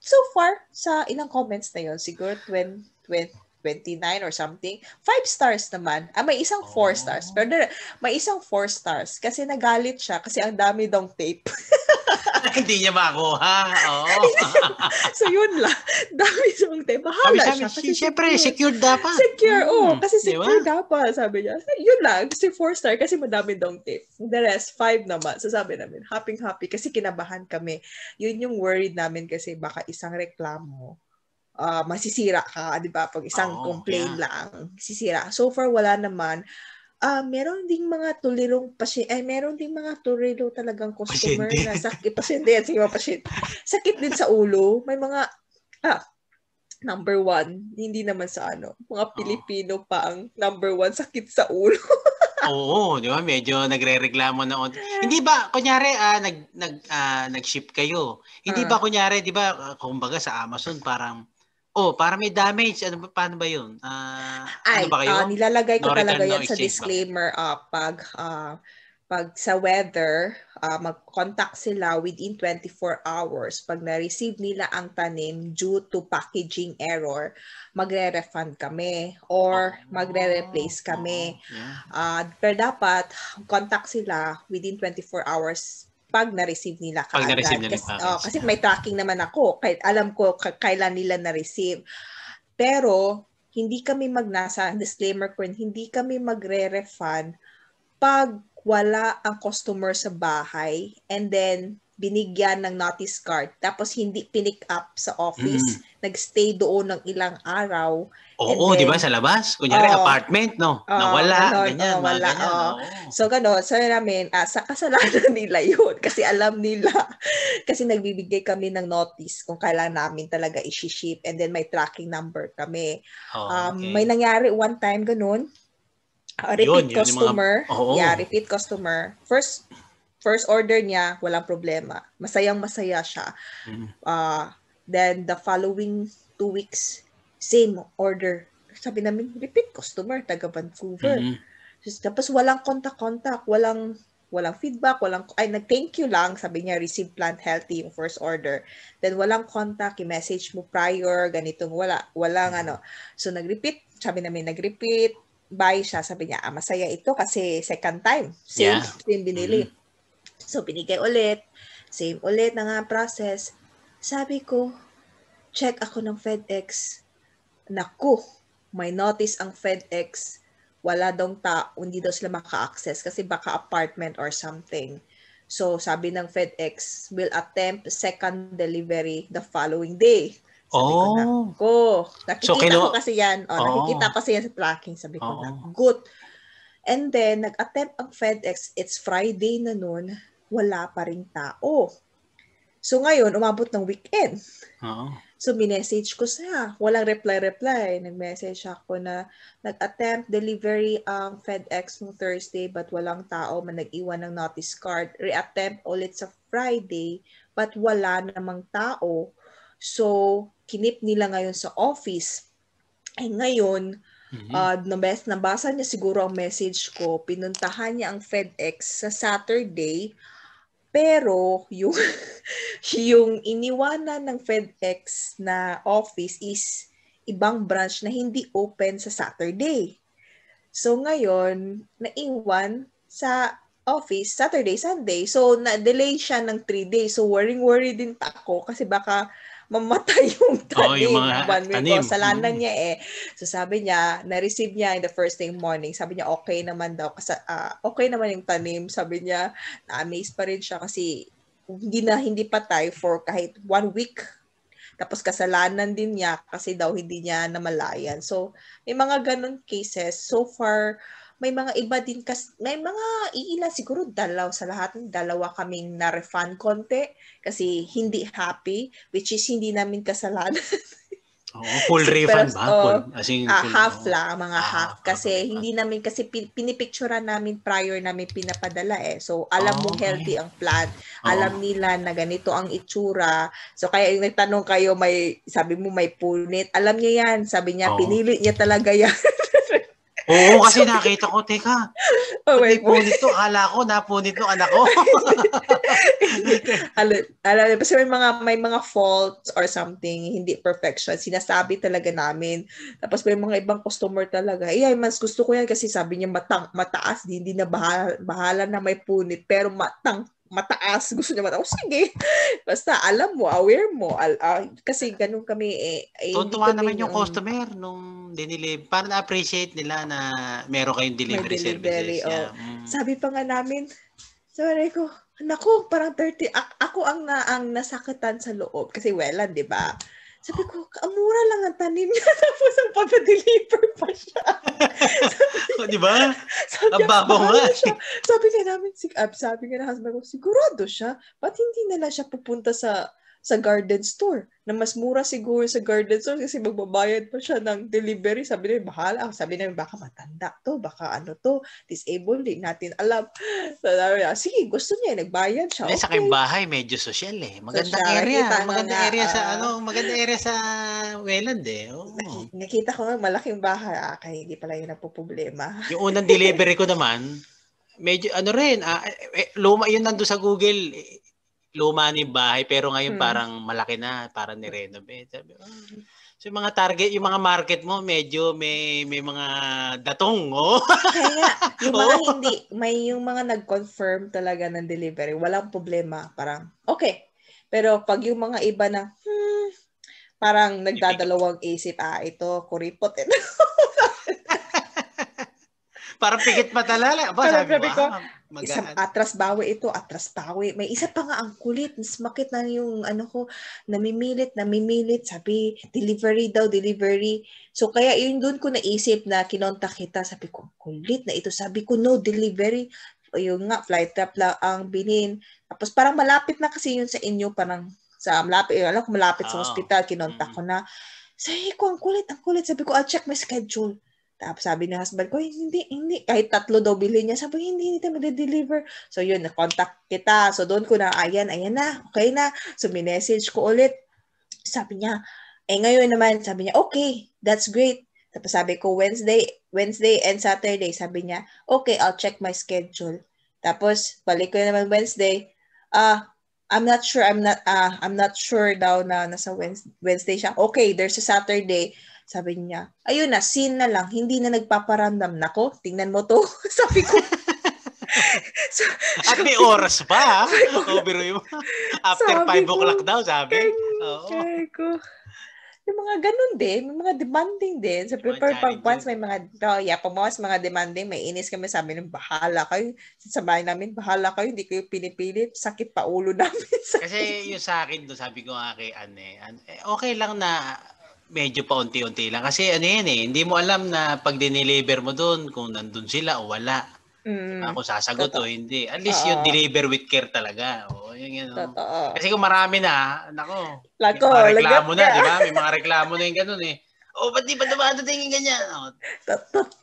so far, sa ilang comments na yun, siguro 20, 20 29 or something. Five stars naman. Ah, may isang oh. four ah. stars. Pero may isang four stars kasi nagalit siya kasi ang dami dong tape. [laughs] Hindi niya makuha. Oo. [laughs] so, yun lang. Dami dong tape. Bahala siya. Kasi Siyempre, secure, secure dapat. Secure, mm. oh. Kasi secure diba? dapat, sabi niya. Yun lang. Kasi four star kasi madami dong tape. The rest, five naman. So, sabi namin, happy-happy kasi kinabahan kami. Yun yung worried namin kasi baka isang reklamo uh, masisira ka, 'di ba? Pag isang oh, complaint yeah. lang, sisira. So far wala naman. Uh, meron ding mga tulirong pasyente, eh, meron ding mga tuliro talagang customer pasyente. na sakit, eh, pasyente, sige mga pasyente. Sakit din sa ulo. May mga, ah, number one, hindi naman sa ano, mga oh. Pilipino pa ang number one sakit sa ulo. [laughs] Oo, di ba? Medyo nagrereklamo na on. Hindi ba kunyari uh, nag nag uh, nag-ship kayo? Hindi uh. ba kunyari, di ba, kumbaga sa Amazon parang Oh, para may damage, ano ba paano ba 'yun? Uh, Ay, ano ba kayo? Uh, nilalagay ko no talaga 'yan no sa disclaimer uh, pag uh, pag sa weather, uh, mag-contact sila within 24 hours. Pag na-receive nila ang tanim due to packaging error, magre-refund kami or oh. magre-replace kami. Uh, pero dapat, contact sila within 24 hours pag na-receive nila kaagad. Pag na-receive nila kasi, oh, kasi may tracking naman ako. Kahit alam ko k- kailan nila na-receive. Pero, hindi kami magnasa, disclaimer ko rin, hindi kami magre-refund pag wala ang customer sa bahay and then binigyan ng notice card tapos hindi pinick up sa office, mm. nagstay doon ng ilang araw. Oo, 'di ba sa labas? Kunyari oh, apartment, no? Oh, Nawala, ano, ganyan, oh, wala, ganyan, oh. oh. So gano'n, so namin, ah, sa kasalanan [laughs] nila 'yun kasi alam nila [laughs] kasi nagbibigay kami ng notice kung kailan namin talaga i-ship and then may tracking number kami. Oh, um, may nangyari one time ganun. Uh, repeat yun, yun customer. Mga, oh, oh. Yeah, repeat customer. First first order niya, walang problema. Masayang masaya siya. Uh, then the following two weeks, same order. Sabi namin, repeat customer, taga Vancouver. Mm-hmm. Tapos walang contact-contact, walang walang feedback, walang, ay, nag-thank you lang, sabi niya, receive plant healthy yung first order. Then, walang contact, i-message mo prior, ganitong wala, walang mm-hmm. ano. So, nag-repeat, sabi namin, nag-repeat, buy siya, sabi niya, ah, masaya ito kasi second time, same, yeah. same binili. Mm-hmm. So, binigay ulit. Same ulit na nga process. Sabi ko, check ako ng FedEx. Naku, may notice ang FedEx. Wala daw tao, hindi daw sila maka-access kasi baka apartment or something. So, sabi ng FedEx, will attempt second delivery the following day. Sabi oh. ko, naku. Nakikita so, kilo... ko kasi yan. Oh, oh. Nakikita kasi yan sa tracking. Sabi ko, oh. na, good. And then, nag-attempt ang FedEx. It's Friday na noon wala pa rin tao. So ngayon, umabot ng weekend. Oo. So minessage ko siya. Walang reply-reply. Nag-message ako na nag-attempt delivery ang FedEx nung Thursday but walang tao man nag-iwan ng notice card. Reattempt ulit sa Friday but wala namang tao. So kinip nila ngayon sa office. Eh ngayon, Mm-hmm. Uh, ah, nabas, nabasa niya siguro ang message ko. Pinuntahan niya ang FedEx sa Saturday pero yung, [laughs] yung iniwanan ng FedEx na office is ibang branch na hindi open sa Saturday. So ngayon, naiwan sa office Saturday, Sunday. So na-delay siya ng 3 days. So worrying worried din ako kasi baka mamatay [laughs] yung tanim. Oh, yung mga One week tanim. Kasalanan mm. niya eh. So sabi niya, na-receive niya in the first thing morning. Sabi niya, okay naman daw. Kasi, uh, okay naman yung tanim. Sabi niya, na-amaze pa rin siya kasi hindi na hindi patay for kahit one week tapos kasalanan din niya kasi daw hindi niya namalayan. So, may mga ganun cases. So far, may mga iba din kasi may mga iilan siguro dalaw sa lahat dalawa kaming na refund konti kasi hindi happy which is hindi namin kasalanan Oh, full refund ba? Oh, full, as in, uh, half oh. lang, mga ah, half. Kasi half, hindi namin, kasi pinipicturean namin prior namin pinapadala eh. So, alam oh, mo ah, healthy okay. ang plant. Oh. Ah. Alam nila na ganito ang itsura. So, kaya yung nagtanong kayo, may, sabi mo may punit. Alam niya yan. Sabi niya, oh. pinili niya talaga yan. [laughs] Oo, kasi so, nakita ko, teka, oh wait, punit to, ala ko, napunit ng anak ko. alam, [laughs] alam, kasi may mga, may mga faults or something, hindi perfection, sinasabi talaga namin. Tapos may mga ibang customer talaga, eh, ay, mas gusto ko yan kasi sabi niya matang, mataas, hindi na bahala, bahala na may punit, pero matang mataas, gusto niya mataas, oh, sige. [laughs] Basta alam mo, aware mo. Al- uh, kasi ganun kami eh. eh Tuntuwa naman yung, yung customer nung dinilib. Para na-appreciate nila na meron kayong delivery, delivery services. Oh. Yeah. Mm. Sabi pa nga namin, sorry ko, naku, parang 30, ako ang, ah, ang nasakitan sa loob. Kasi welan, di ba? Sabi ko, kamura lang ang tanim niya. [laughs] Tapos ang pag-deliver pa siya. niya, [laughs] oh, Di ba? Ang babaw nga. Siya. Eh. Sabi nga namin, sig- ah, sabi nga na husband ko, sigurado siya. Ba't hindi nila siya pupunta sa sa garden store na mas mura siguro sa garden store kasi magbabayad pa siya ng delivery. Sabi namin, bahala. Sabi namin, baka matanda to, baka ano to, disabled, di natin alam. So, [laughs] sabi, sige, gusto niya, nagbayad siya. Okay. Sa kayong bahay, medyo social eh. Magandang social, area. Magandang na, area sa, uh, ano, magandang area sa Welland eh. Oh. Nakita, ko nga, malaking bahay. Ah, kaya hindi pala yun ang problema. Yung unang delivery ko naman, medyo ano rin, uh, eh, luma yun nandoon sa Google, luma ng bahay pero ngayon hmm. parang malaki na, para ni-renovate. Sabi, oh. So yung mga target, yung mga market mo medyo may may mga datong, oh. Kaya yung mga [laughs] oh. hindi may yung mga nag-confirm talaga ng delivery, walang problema, parang okay. Pero pag yung mga iba na hmm, parang nagdadalawang isip, ah, ito, kuripot. Ito. [laughs] parang pikit matalala. Ba, sabi ko, ah, Magaan. Isang atras bawi ito, atras bawi. May isa pa nga ang kulit. Mas makit na yung ano ko, namimilit, namimilit. Sabi, delivery daw, delivery. So kaya yun doon ko naisip na kinontak kita. Sabi ko, kulit na ito. Sabi ko, no, delivery. O yun nga, flight trap lang ang binin. Tapos parang malapit na kasi yun sa inyo. Parang sa malapit, eh, alam ko malapit sa ah, hospital. kinontak mm. ko na. Sabi ko, ang kulit, ang kulit. Sabi ko, I'll check my schedule. Tapos sabi ng husband ko, hindi, hindi. Kahit tatlo daw bilhin niya. Sabi, hindi, hindi tayo deliver So yun, na-contact kita. So doon ko na, ayan, ayan na, okay na. So minessage ko ulit. Sabi niya, eh ngayon naman, sabi niya, okay, that's great. Tapos sabi ko, Wednesday, Wednesday and Saturday. Sabi niya, okay, I'll check my schedule. Tapos, balik ko naman Wednesday. Ah, uh, I'm not sure, I'm not, ah, uh, I'm not sure daw na nasa Wednesday siya. Okay, there's a Saturday sabi niya, ayun na, scene na lang, hindi na nagpaparamdam. Nako, tingnan mo to. [laughs] sabi ko. so, [laughs] At may oras ba? ha? o, biruin mo. After 5 o'clock daw, sabi. Oo. Sabi ko. May mga ganun din, may mga demanding din. Sa paper pag once may mga, oh, yeah, pumawas mga demanding, may inis kami sabi amin, bahala kayo. Sa bahay namin, bahala kayo, hindi kayo pinipilit, sakit pa ulo namin. [laughs] Kasi yung sa akin, do, sabi ko nga kay Anne, eh, okay lang na medyo paunti-unti lang. Kasi ano yan eh, hindi mo alam na pag dineliver mo doon, kung nandun sila o wala. Mm. Ako diba? sasagot Totoo. o hindi. At least Oo. yung deliver with care talaga. O, yung, yun, o. Kasi kung marami na, nako, Lako, may mga reklamo na, di ba? May [laughs] mga reklamo na yung ganun eh. O, oh, ba't di ba dumadating yung ganyan? Oh.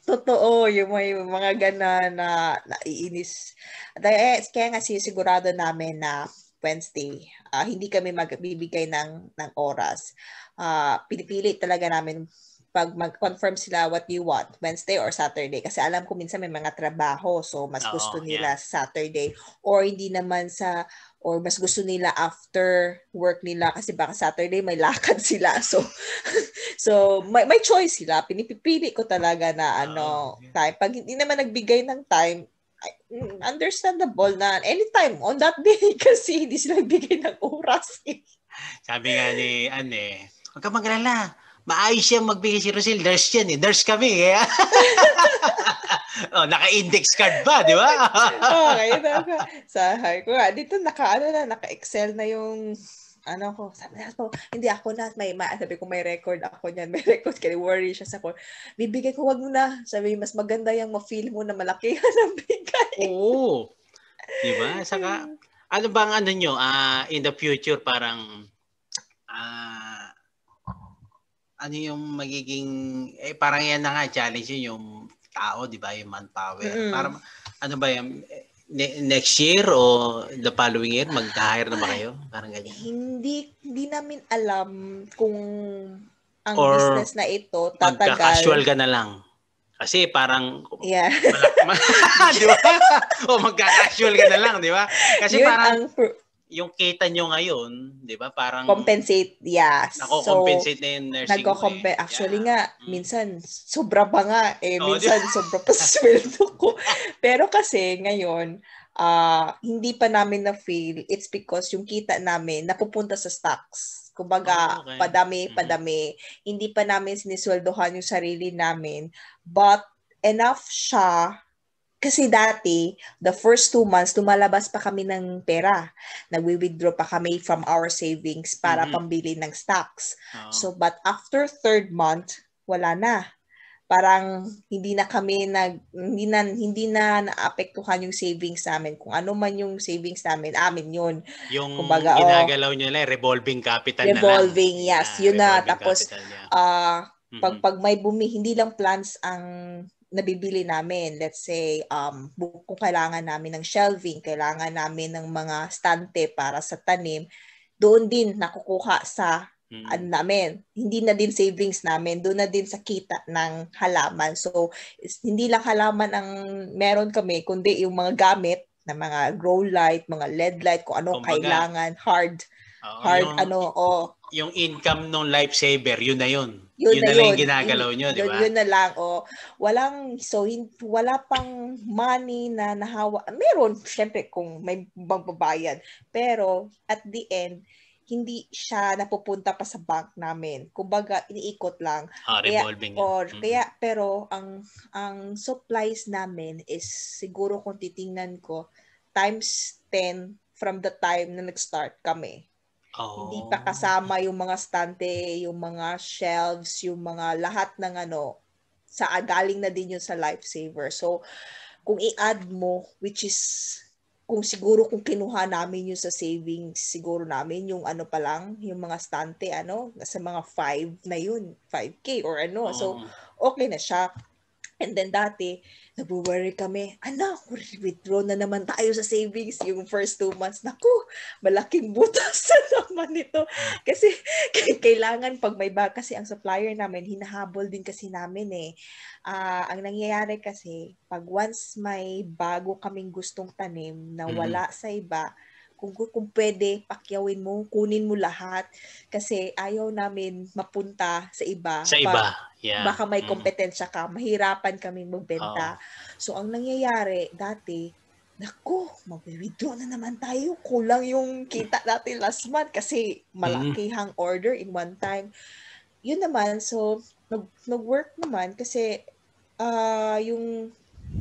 Totoo, yung may mga gana na naiinis. Eh, kaya nga sigurado namin na Wednesday, ah, hindi kami magbibigay ng, ng oras uh, pinipili talaga namin pag mag-confirm sila what you want, Wednesday or Saturday. Kasi alam ko minsan may mga trabaho, so mas oh, gusto nila yeah. Saturday. Or hindi naman sa, or mas gusto nila after work nila kasi baka Saturday may lakad [laughs] sila. So, [laughs] so may, may choice sila. Pinipipili ko talaga na ah, ano, oh, time. Pag hindi naman nagbigay ng time, mm, understandable na anytime on that day [laughs] kasi hindi sila bigay ng oras eh. Sabi nga ni Anne, Huwag ka maglala. Maayos siya magbigay si Rosel. Nurse yan eh. Nurse kami. Kaya... Eh. [laughs] oh, naka-index card ba, di ba? [laughs] okay. Naka, sahay ko nga. Dito naka, ano na, naka-excel na yung ano ko, sabi na ako, hindi ako na, may, ma, sabi ko, may record ako niyan, may record, kaya worry siya sa ko, bibigay ko, wag mo na, sabi, mas maganda yung ma-feel mo na malaki ang [laughs] bigay. Oo. Diba? Saka, ano bang ano nyo, uh, in the future, parang, ah, uh, ano yung magiging eh parang yan na nga challenge yun yung tao, 'di ba? Yung manpower. Mm-hmm. Para ano ba yung ne- next year o the following year mag-hire na ba kayo? Parang ganyan. Eh, hindi hindi namin alam kung ang Or business na ito tatagal. Magka-casual ka na lang. Kasi parang yeah. malakma, [laughs] 'di ba? [laughs] o magka-casual ka na lang, 'di ba? Kasi Yun parang ang pr- yung kita nyo ngayon, di ba, parang... Compensate, yes. Nako-compensate so, na yung nursing. Nagko-compe- eh. Actually yeah. nga, mm. minsan, sobra ba nga. Eh, oh, minsan, di- sobra pa sweldo ko. [laughs] Pero kasi, ngayon, uh, hindi pa namin na-feel. It's because yung kita namin, napupunta sa stocks. Kumbaga, oh, okay. padami, padami. Mm-hmm. Hindi pa namin sinisweldohan yung sarili namin. But, enough siya kasi dati, the first two months, tumalabas pa kami ng pera. Nagwi-withdraw pa kami from our savings para mm-hmm. pambili ng stocks. Oh. So, but after third month, wala na. Parang hindi na kami nag hindi na hindi na naapektuhan yung savings namin. Kung ano man yung savings namin, amin 'yun. Yung Kumbaga, oh. ginagalaw oh, lang, revolving capital revolving, na Revolving, yes, yeah, yun na. Tapos uh, pag mm-hmm. pag may bumi, hindi lang plans ang nabibili namin. Let's say, um, kung kailangan namin ng shelving, kailangan namin ng mga stante para sa tanim, doon din nakukuha sa mm. ano namin. Hindi na din savings namin, doon na din sa kita ng halaman. So, hindi lang halaman ang meron kami, kundi yung mga gamit na mga grow light, mga LED light, kung ano kailangan, hard, oh, hard yung, ano, o oh, yung income ng lifesaver, yun na yun. Yun, yun na, na lang yun. yung ginagalaw nyo, di ba? Yun, yun na lang. O, walang, so, wala pang money na nahawa. Meron, syempre, kung may magbabayad. Pero, at the end, hindi siya napupunta pa sa bank namin. Kumbaga, iniikot lang. Ah, revolving. Kaya, or, mm-hmm. kaya, pero, ang, ang supplies namin is, siguro kung titingnan ko, times 10 from the time na nag-start kami. Oh. Hindi pa oh. kasama yung mga stante, yung mga shelves, yung mga lahat ng ano, sa galing na din yun sa lifesaver. So, kung i-add mo, which is, kung siguro kung kinuha namin yun sa savings, siguro namin yung ano pa lang, yung mga stante, ano, nasa mga 5 na yun, 5K or ano. Oh. So, okay na siya. And then dati, nag-worry kami, anak, withdraw na naman tayo sa savings yung first two months. Naku, malaking butas [laughs] na naman ito. Kasi [laughs] kailangan, pag may back kasi ang supplier namin, hinahabol din kasi namin eh. Uh, ang nangyayari kasi, pag once may bago kaming gustong tanim na wala mm-hmm. sa iba, kung, kung pwede, pakyawin mo, kunin mo lahat. Kasi ayaw namin mapunta sa iba. Sa iba, pa, yeah. Baka may mm. kompetensya ka, mahirapan kaming magbenta. Oh. So, ang nangyayari dati, Naku, magwi-withdraw na naman tayo. Kulang yung kita natin last month kasi malaki mm. hang order in one time. Yun naman, so nag- nag-work naman kasi uh, yung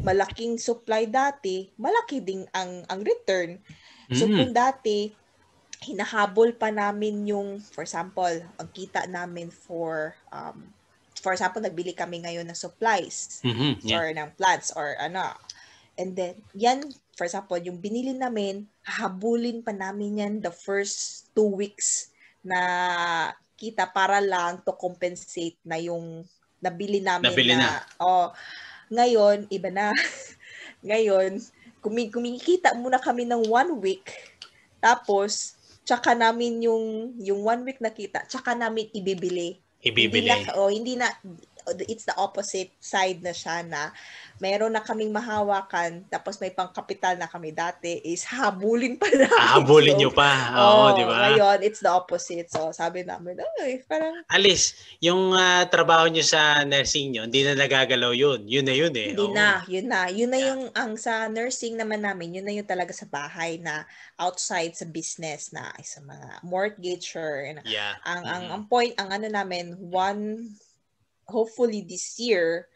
malaking supply dati, malaki ding ang ang return. So mm. kung dati, hinahabol pa namin yung, for example, ang kita namin for, um, for example, nagbili kami ngayon ng supplies mm-hmm, yeah. or ng plants or ano. And then, yan, for example, yung binili namin, hahabulin pa namin yan the first two weeks na kita para lang to compensate na yung nabili namin nabili na. na. Oh, ngayon, iba na. [laughs] ngayon, kumik- kumikita muna kami ng one week. Tapos, tsaka namin yung, yung one week nakita, tsaka namin ibibili. Ibibili. Hindi na, oh, hindi na, it's the opposite side na siya na mayroon na kaming mahawakan tapos may pangkapital na kami dati is habulin pa namin. Habulin [laughs] so, nyo pa. Oo, oh, di ba? Ngayon, it's the opposite. So, sabi namin, ay, parang... Alis, yung uh, trabaho nyo sa nursing nyo, hindi na nagagalaw yun. Yun na yun eh. Hindi oh. na, yun na. Yun na yeah. yung ang sa nursing naman namin, yun na yung talaga sa bahay na outside sa business na sa mga mortgager. And, yeah. Ang, mm-hmm. ang, mm. ang point, ang ano namin, one hopefully this year,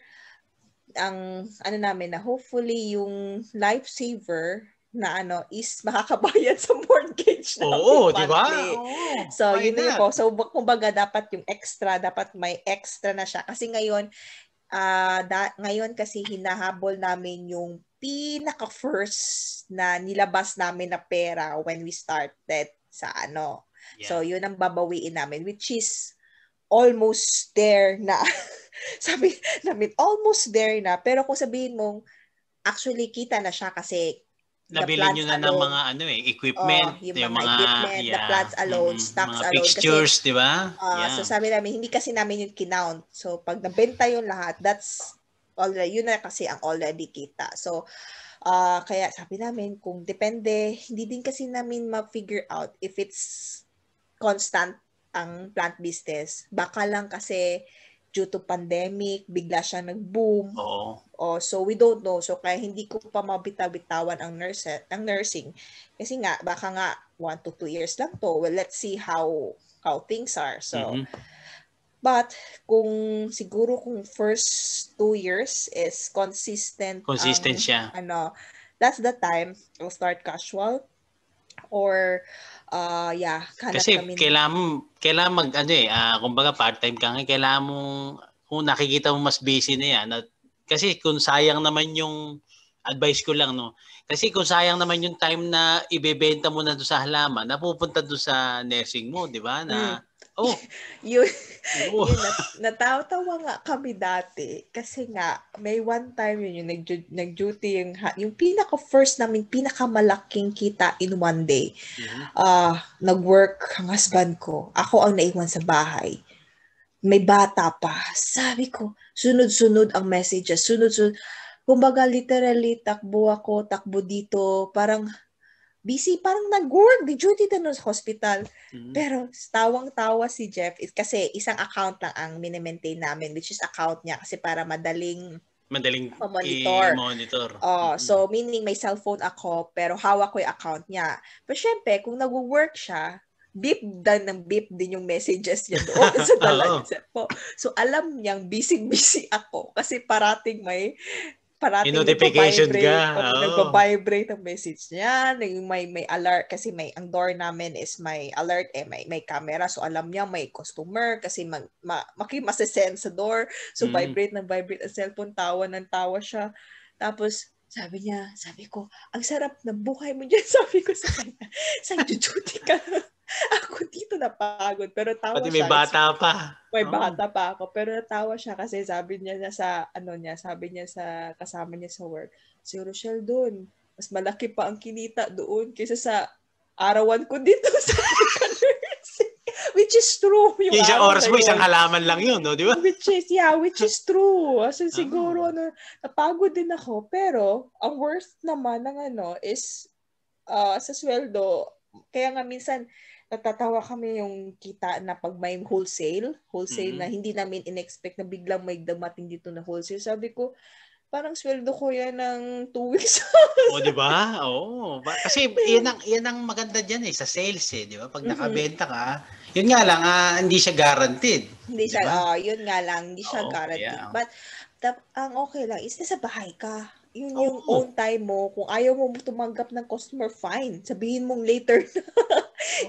ang ano namin na hopefully yung lifesaver na ano is [laughs] makakabayad sa mortgage na Oo, di ba? So, yun na po. So, kumbaga dapat yung extra, dapat may extra na siya. Kasi ngayon, uh, da- ngayon kasi hinahabol namin yung pinaka-first na nilabas namin na pera when we started sa ano. Yeah. So, yun ang babawiin namin, which is almost there na. [laughs] Sabi namin, almost there na. Pero kung sabihin mong, actually, kita na siya kasi Nabili nyo na alone, ng mga ano eh, equipment, oh, yung, yung mga, mga equipment, yeah, the plants alone, mm, stocks mga alone. fixtures, di ba? Uh, yeah. So sabi namin, hindi kasi namin yung kinount. So pag nabenta yung lahat, that's already, yun na kasi ang already kita. So, uh, kaya sabi namin, kung depende, hindi din kasi namin ma-figure out if it's constant ang plant business. Baka lang kasi due to pandemic, bigla siya nag-boom. Oo. Oh, so we don't know. So kaya hindi ko pa mabitaw-bitawan ang nurse ang nursing. Kasi nga baka nga 1 to 2 years lang to. Well, let's see how how things are. So mm-hmm. but kung siguro kung first 2 years is consistent consistent um, siya. Ano, that's the time I'll start casual or uh, yeah, hanap Kasi kami. Kasi kailangan, kailangan mag, ano eh, uh, kumbaga part-time ka nga, kailangan mong, kung nakikita mo mas busy na yan, at, kasi kung sayang naman yung advice ko lang, no? Kasi kung sayang naman yung time na ibebenta mo na doon sa halaman, napupunta doon sa nursing mo, di ba? Na, mm Oh. [laughs] yun, oh. yun nat- natatawa nga kami dati kasi nga may one time yun yung nag- duty yung, yung pinaka first namin pinakamalaking kita in one day. Mm-hmm. Uh, nag-work ang husband ko. Ako ang naiwan sa bahay. May bata pa. Sabi ko, sunod-sunod ang messages, sunod-sunod. Kumbaga literally takbo ako, takbo dito, parang busy, parang nag-work, di duty din sa hospital. Mm-hmm. Pero tawang-tawa si Jeff is, kasi isang account lang ang mini-maintain namin which is account niya kasi para madaling madaling monitor. i-monitor. Oh, mm-hmm. so meaning may cellphone ako pero hawak ko 'yung account niya. Pero syempre, kung nagwo-work siya, beep din ng beep din yung messages niya doon [laughs] sa talagang po. So alam niyang busy busy ako kasi parating may parating notification ka. Oh. Nagpa-vibrate ang message niya. May, may alert kasi may ang door namin is may alert eh may may camera so alam niya may customer kasi mag ma, maki masesend sa door. So mm. vibrate nang vibrate ang cellphone tawa nang tawa siya. Tapos sabi niya, sabi ko, ang sarap ng buhay mo dyan, [laughs] sabi ko sa kanya. Sa duty ka. [laughs] ako dito napagod. Pero tawa Pati may siya. bata pa. May oh. bata pa ako. Pero natawa siya kasi sabi niya na sa, ano niya, sabi niya sa kasama niya sa work, si Rochelle doon, mas malaki pa ang kinita doon kaysa sa arawan ko dito [laughs] sa Which is true. Yung isang oras mo, isang halaman lang yun, no? Di ba? Which is, yeah, which is true. As in, ah. siguro, oh. ano, napagod din ako. Pero, ang worst naman ng ano is, uh, sa sweldo, kaya nga minsan, natatawa kami yung kita na pag may wholesale, wholesale mm-hmm. na hindi namin inexpect na biglang may dumating dito na wholesale. Sabi ko, parang sweldo ko yan ng two weeks. [laughs] o, oh, di ba? Oo. Oh, kasi yan ang, yan ang maganda dyan eh, sa sales eh, di ba? Pag mm-hmm. nakabenta ka, yun nga lang, uh, hindi siya guaranteed. Hindi siya, diba? yun nga lang, hindi siya oh, guaranteed. Yeah. But, tap, ang okay lang is nasa bahay ka yun yung own time mo. Kung ayaw mo tumanggap ng customer, fine. Sabihin mong later na.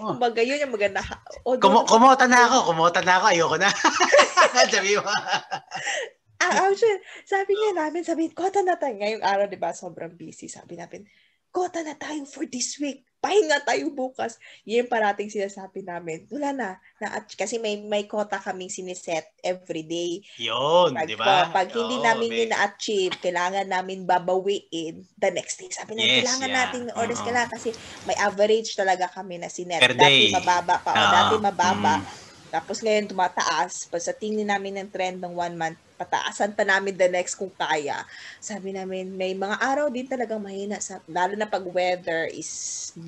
oh. [laughs] Kumbaga, yun yung maganda. O, Kum- kumota na ako, kumota na ako, ayoko na. [laughs] Sabi mo. [laughs] ah, actually, sabi nga namin, sabi, kota na tayo. Ngayong araw, di ba, sobrang busy. Sabi namin, kota na tayo for this week pahinga tayo bukas. Yun parating sinasabi namin. Wala na. na kasi may, may quota kaming siniset every day. Yun, di ba? Pag oh, hindi namin may... yun na-achieve, kailangan namin babawiin the next day. Sabi na, yes, kailangan yeah. natin orders uh-huh. kailangan kasi may average talaga kami na sinet. Per day. Dati mababa pa. Uh-huh. O dati ah, mababa. Mm. Tapos ngayon tumataas. Pag sa tingin namin ng trend ng one month, pataasan pa namin the next kung kaya. Sabi namin, may mga araw din talagang mahina, sa, lalo na pag weather is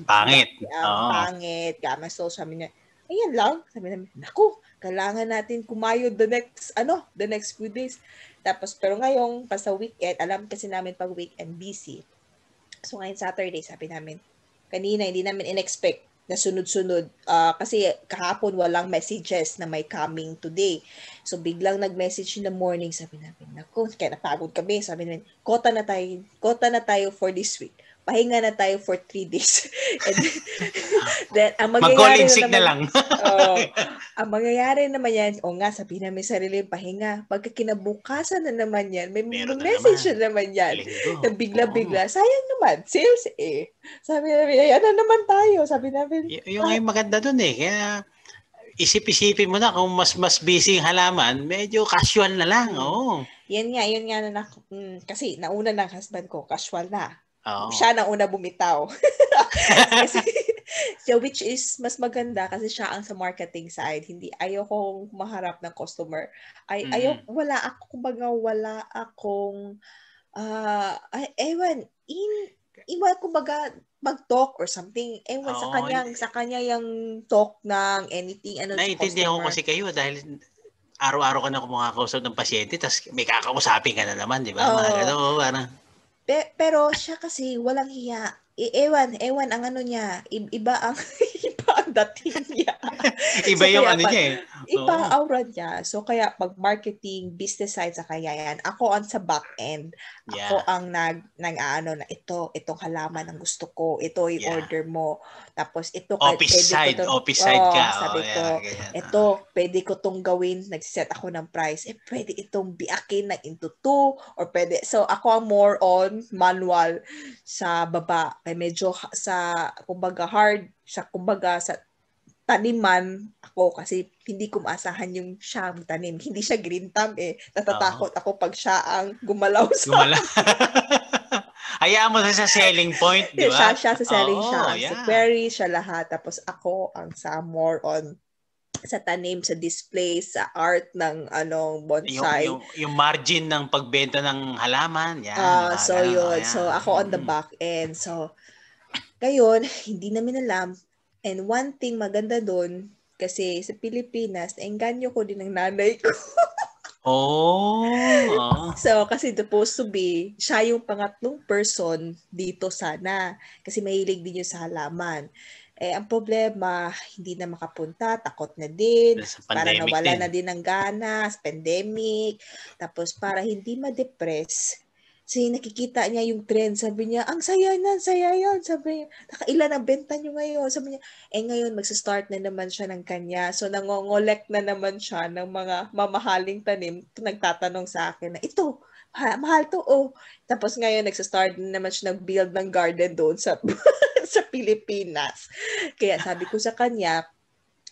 pangit. Uh, oh. Pangit. Gama, so sabi niya, ayan lang. Sabi namin, naku, kailangan natin kumayo the next, ano, the next few days. Tapos, pero ngayong, pa weekend, alam kasi namin pag weekend, busy. So, ngayon Saturday, sabi namin, kanina, hindi namin in-expect na sunod-sunod uh, kasi kahapon walang messages na may coming today. So biglang nag-message in the morning, sabi namin, nako, kaya napagod kami. Sabi namin, kota na tayo, kota na tayo for this week pahinga na tayo for three days. [laughs] And [laughs] then, [laughs] ang mangyayari na naman, lang. oh, ang mangyayari naman yan, o oh nga, sabihin namin sarili, pahinga. Pagka kinabukasan na naman yan, may, may message na naman, yan. Na bigla-bigla. Sayang naman, sales eh. Sabi namin, ayan na naman tayo. Sabi namin. Y- yung ay ah. maganda dun eh. Kaya, isip-isipin mo na kung mas mas busy yung halaman, medyo casual na lang, oo. Oh. Yan nga, yun nga na, na mm, kasi nauna na husband ko, casual na. Oh. Siya na una bumitaw. [laughs] kasi, so which is mas maganda kasi siya ang sa marketing side. Hindi ayoko maharap ng customer. Ay mm-hmm. ayo wala ako kumbaga wala akong uh, ay, ewan in iwan kumbaga mag-talk or something. Ewan oh, sa kanyang sa kanya yung talk ng anything ano Naiintindihan ko kasi kayo dahil araw-araw ka na kumakausap ng pasyente tapos may kakausapin ka na naman, di ba? Oh. Mga gano'n, parang Pe- pero siya kasi walang hiya. E- ewan, ewan ang ano niya. I- iba ang [laughs] iba ang dating niya. [laughs] iba so, yung ano niya eh. Iba ang aura niya. So kaya pag marketing, business side sa kaya yan. Ako ang sa back end. Yeah. ang nag nag ano na ito, itong halaman ang gusto ko. Ito i-order mo. Tapos ito office side, ko to, office oh, side ka. Sabi oh, ko, ganyan. ito pwede ko tong gawin, nagset ako ng price. Eh pwede itong biakin na into two or pwede. So ako ang more on manual sa baba. Eh, medyo sa kumbaga hard, sa kumbaga sa taniman ako kasi hindi ko maasahan yung siya tanim. Hindi siya green thumb eh. Natatakot oh. ako pag siya ang gumalaw sa... Gumalaw. [laughs] Hayaan mo na sa selling point, di ba? siya, siya sa selling oh, siya. Yeah. Si Query, siya lahat. Tapos ako, ang sa more on sa tanim, sa display, sa art ng anong bonsai. Yung, yung, yung margin ng pagbenta ng halaman. Yan, uh, so ganun, yun. Yan. So ako on the mm-hmm. back end. So ngayon, hindi namin alam. And one thing maganda doon, kasi sa Pilipinas, enganyo ko din ng nanay ko. [laughs] Oh. Ah. [laughs] So, kasi supposed to be, siya yung pangatlong person dito sana. Kasi mahilig din yung sa halaman. Eh, ang problema, hindi na makapunta, takot na din, para nawala din. na din ng gana, pandemic, tapos para hindi ma-depress, si nakikita niya yung trend, sabi niya, ang saya na, saya yan. Sabi niya, nakailan ang benta niyo ngayon? Sabi niya, eh ngayon magsa-start na naman siya ng kanya. So nangongolek na naman siya ng mga mamahaling tanim. Nagtatanong sa akin na, ito, ha, mahal to, oh. Tapos ngayon, nagsa-start na naman siya nag-build ng garden doon sa, [laughs] sa Pilipinas. Kaya sabi ko sa kanya,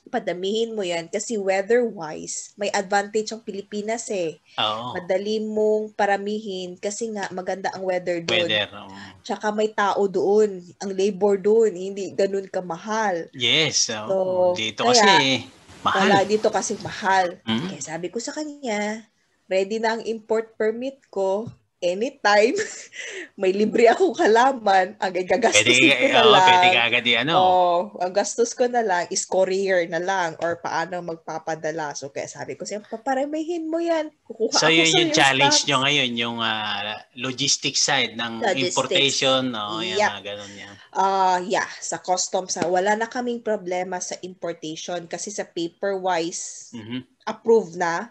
padamihin mo yan kasi weather-wise, may advantage ang Pilipinas eh. Oh. Madali mong paramihin kasi nga maganda ang weather doon. Weather, oh. Tsaka may tao doon, ang labor doon, hindi ganun kamahal. Yes, oh. so, dito kaya, kasi mahal. Wala, dito kasi mahal. Mm-hmm. Kaya sabi ko sa kanya, ready na ang import permit ko anytime [laughs] may libre akong halaman, ang gagastos ko na oh, Pwede ka agad ano. Oh, ang gastos ko na lang is courier na lang or paano magpapadala. So kaya sabi ko siya, paparamihin mo yan. Kukuha so yun yung challenge nyo ngayon, yung uh, logistics side ng logistics. importation. No? Yan, yeah. yan. Uh, ah, yeah, sa customs. Ah, wala na kaming problema sa importation kasi sa paper-wise, mm-hmm. approved na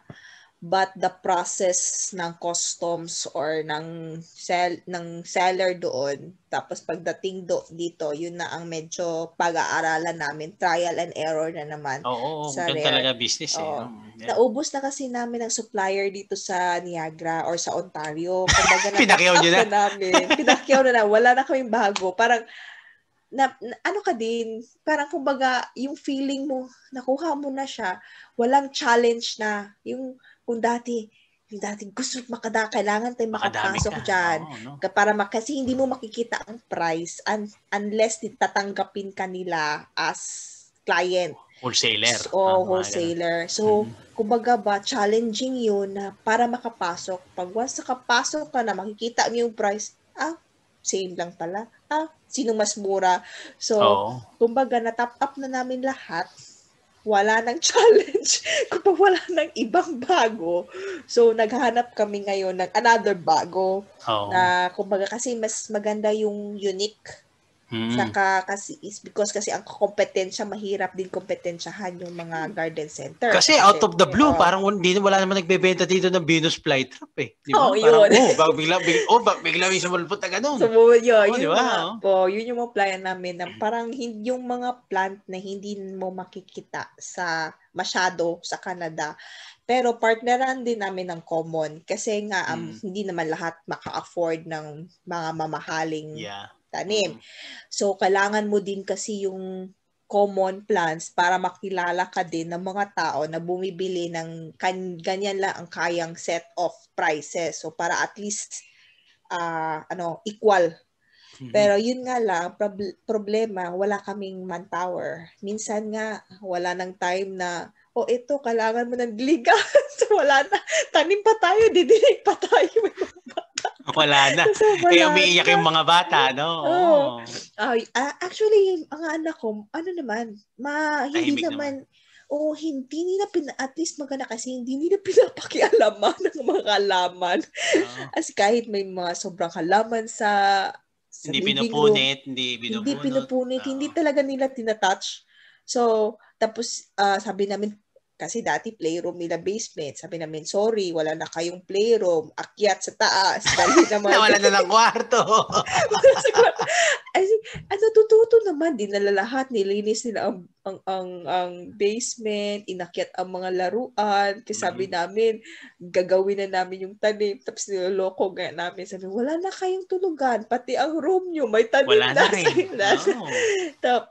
but the process ng customs or ng sell ng seller doon tapos pagdating do dito yun na ang medyo pag-aaralan namin trial and error na naman oo, oo sa rare. talaga business eh oh. yeah. naubos na kasi namin ang supplier dito sa Niagara or sa Ontario kumbaga [laughs] na pinakyaw na. na namin pinakyaw na na wala na kaming bago parang na, na ano ka din, parang kumbaga, yung feeling mo, nakuha mo na siya, walang challenge na. Yung kung dati, yung dati gusto makada, kailangan tayong makapasok ka. dyan. Oh, no? Para mak- kasi hindi mo makikita ang price un- unless tatanggapin ka nila as client. Wholesaler. So, oh, ah, wholesaler. So, mm-hmm. kumbaga ba, challenging yun na para makapasok. Pag once nakapasok ka na, makikita mo yung price, ah, same lang pala. Ah, sino mas mura. So, oh. kumbaga, na-top up na namin lahat wala ng [laughs] challenge, kung wala ng ibang bago. So, naghanap kami ngayon ng another bago. Oh. Na, kumbaga, kasi mas maganda yung unique Mm. Saka kasi is because kasi ang kompetensya mahirap din kompetensyahan yung mga garden center. Kasi out of the blue, oh. parang hindi wala naman nagbebenta dito ng Venus flytrap eh. Di ba? Oh, parang, oh, bag bigla big, oh, bag bigla may sumulpot na ganun. So, yun, oh, yun diba? mga, oh. po, yun yung mga plan namin na parang hindi yung mga plant na hindi mo makikita sa masyado sa Canada. Pero partneran din namin ng common kasi nga um, mm. hindi naman lahat maka-afford ng mga mamahaling yeah tanim. Mm. So, kailangan mo din kasi yung common plants para makilala ka din ng mga tao na bumibili ng kan- ganyan lang ang kayang set of prices. So, para at least uh, ano equal. Mm-hmm. Pero yun nga lang, prob- problema, wala kaming manpower. Minsan nga, wala nang time na, o oh, ito, kailangan mo ng ligas. [laughs] wala na. Tanim pa tayo, didinig pa tayo. [laughs] Wala na. So, [laughs] wala Kaya umiiyak yung mga bata, no? Oh. Uh, actually, ang anak ko, ano naman, ma, hindi naman, naman o oh, hindi nila pina, at least maganda kasi hindi nila [laughs] pinapakialaman ng mga laman. Oh. Ah. As kahit may mga sobrang kalaman sa, sa hindi pinupunit, hindi binubunot. Hindi pinupunit, oh. hindi ah. talaga nila tinatouch. So, tapos uh, sabi namin, kasi dati playroom nila basement. Sabi namin, sorry, wala na kayong playroom. Akyat sa taas. [laughs] Dali naman. wala na lang kwarto. [laughs] wala sa kwarto. As natututo naman, dinala lahat. Nilinis nila ang, ang, ang, ang basement, inakyat ang mga laruan. Kasi sabi namin, gagawin na namin yung tanim. Tapos niloloko nga namin. Sabi, wala na kayong tulugan. Pati ang room nyo, may tanim wala na. Wala na rin. No. Tapos,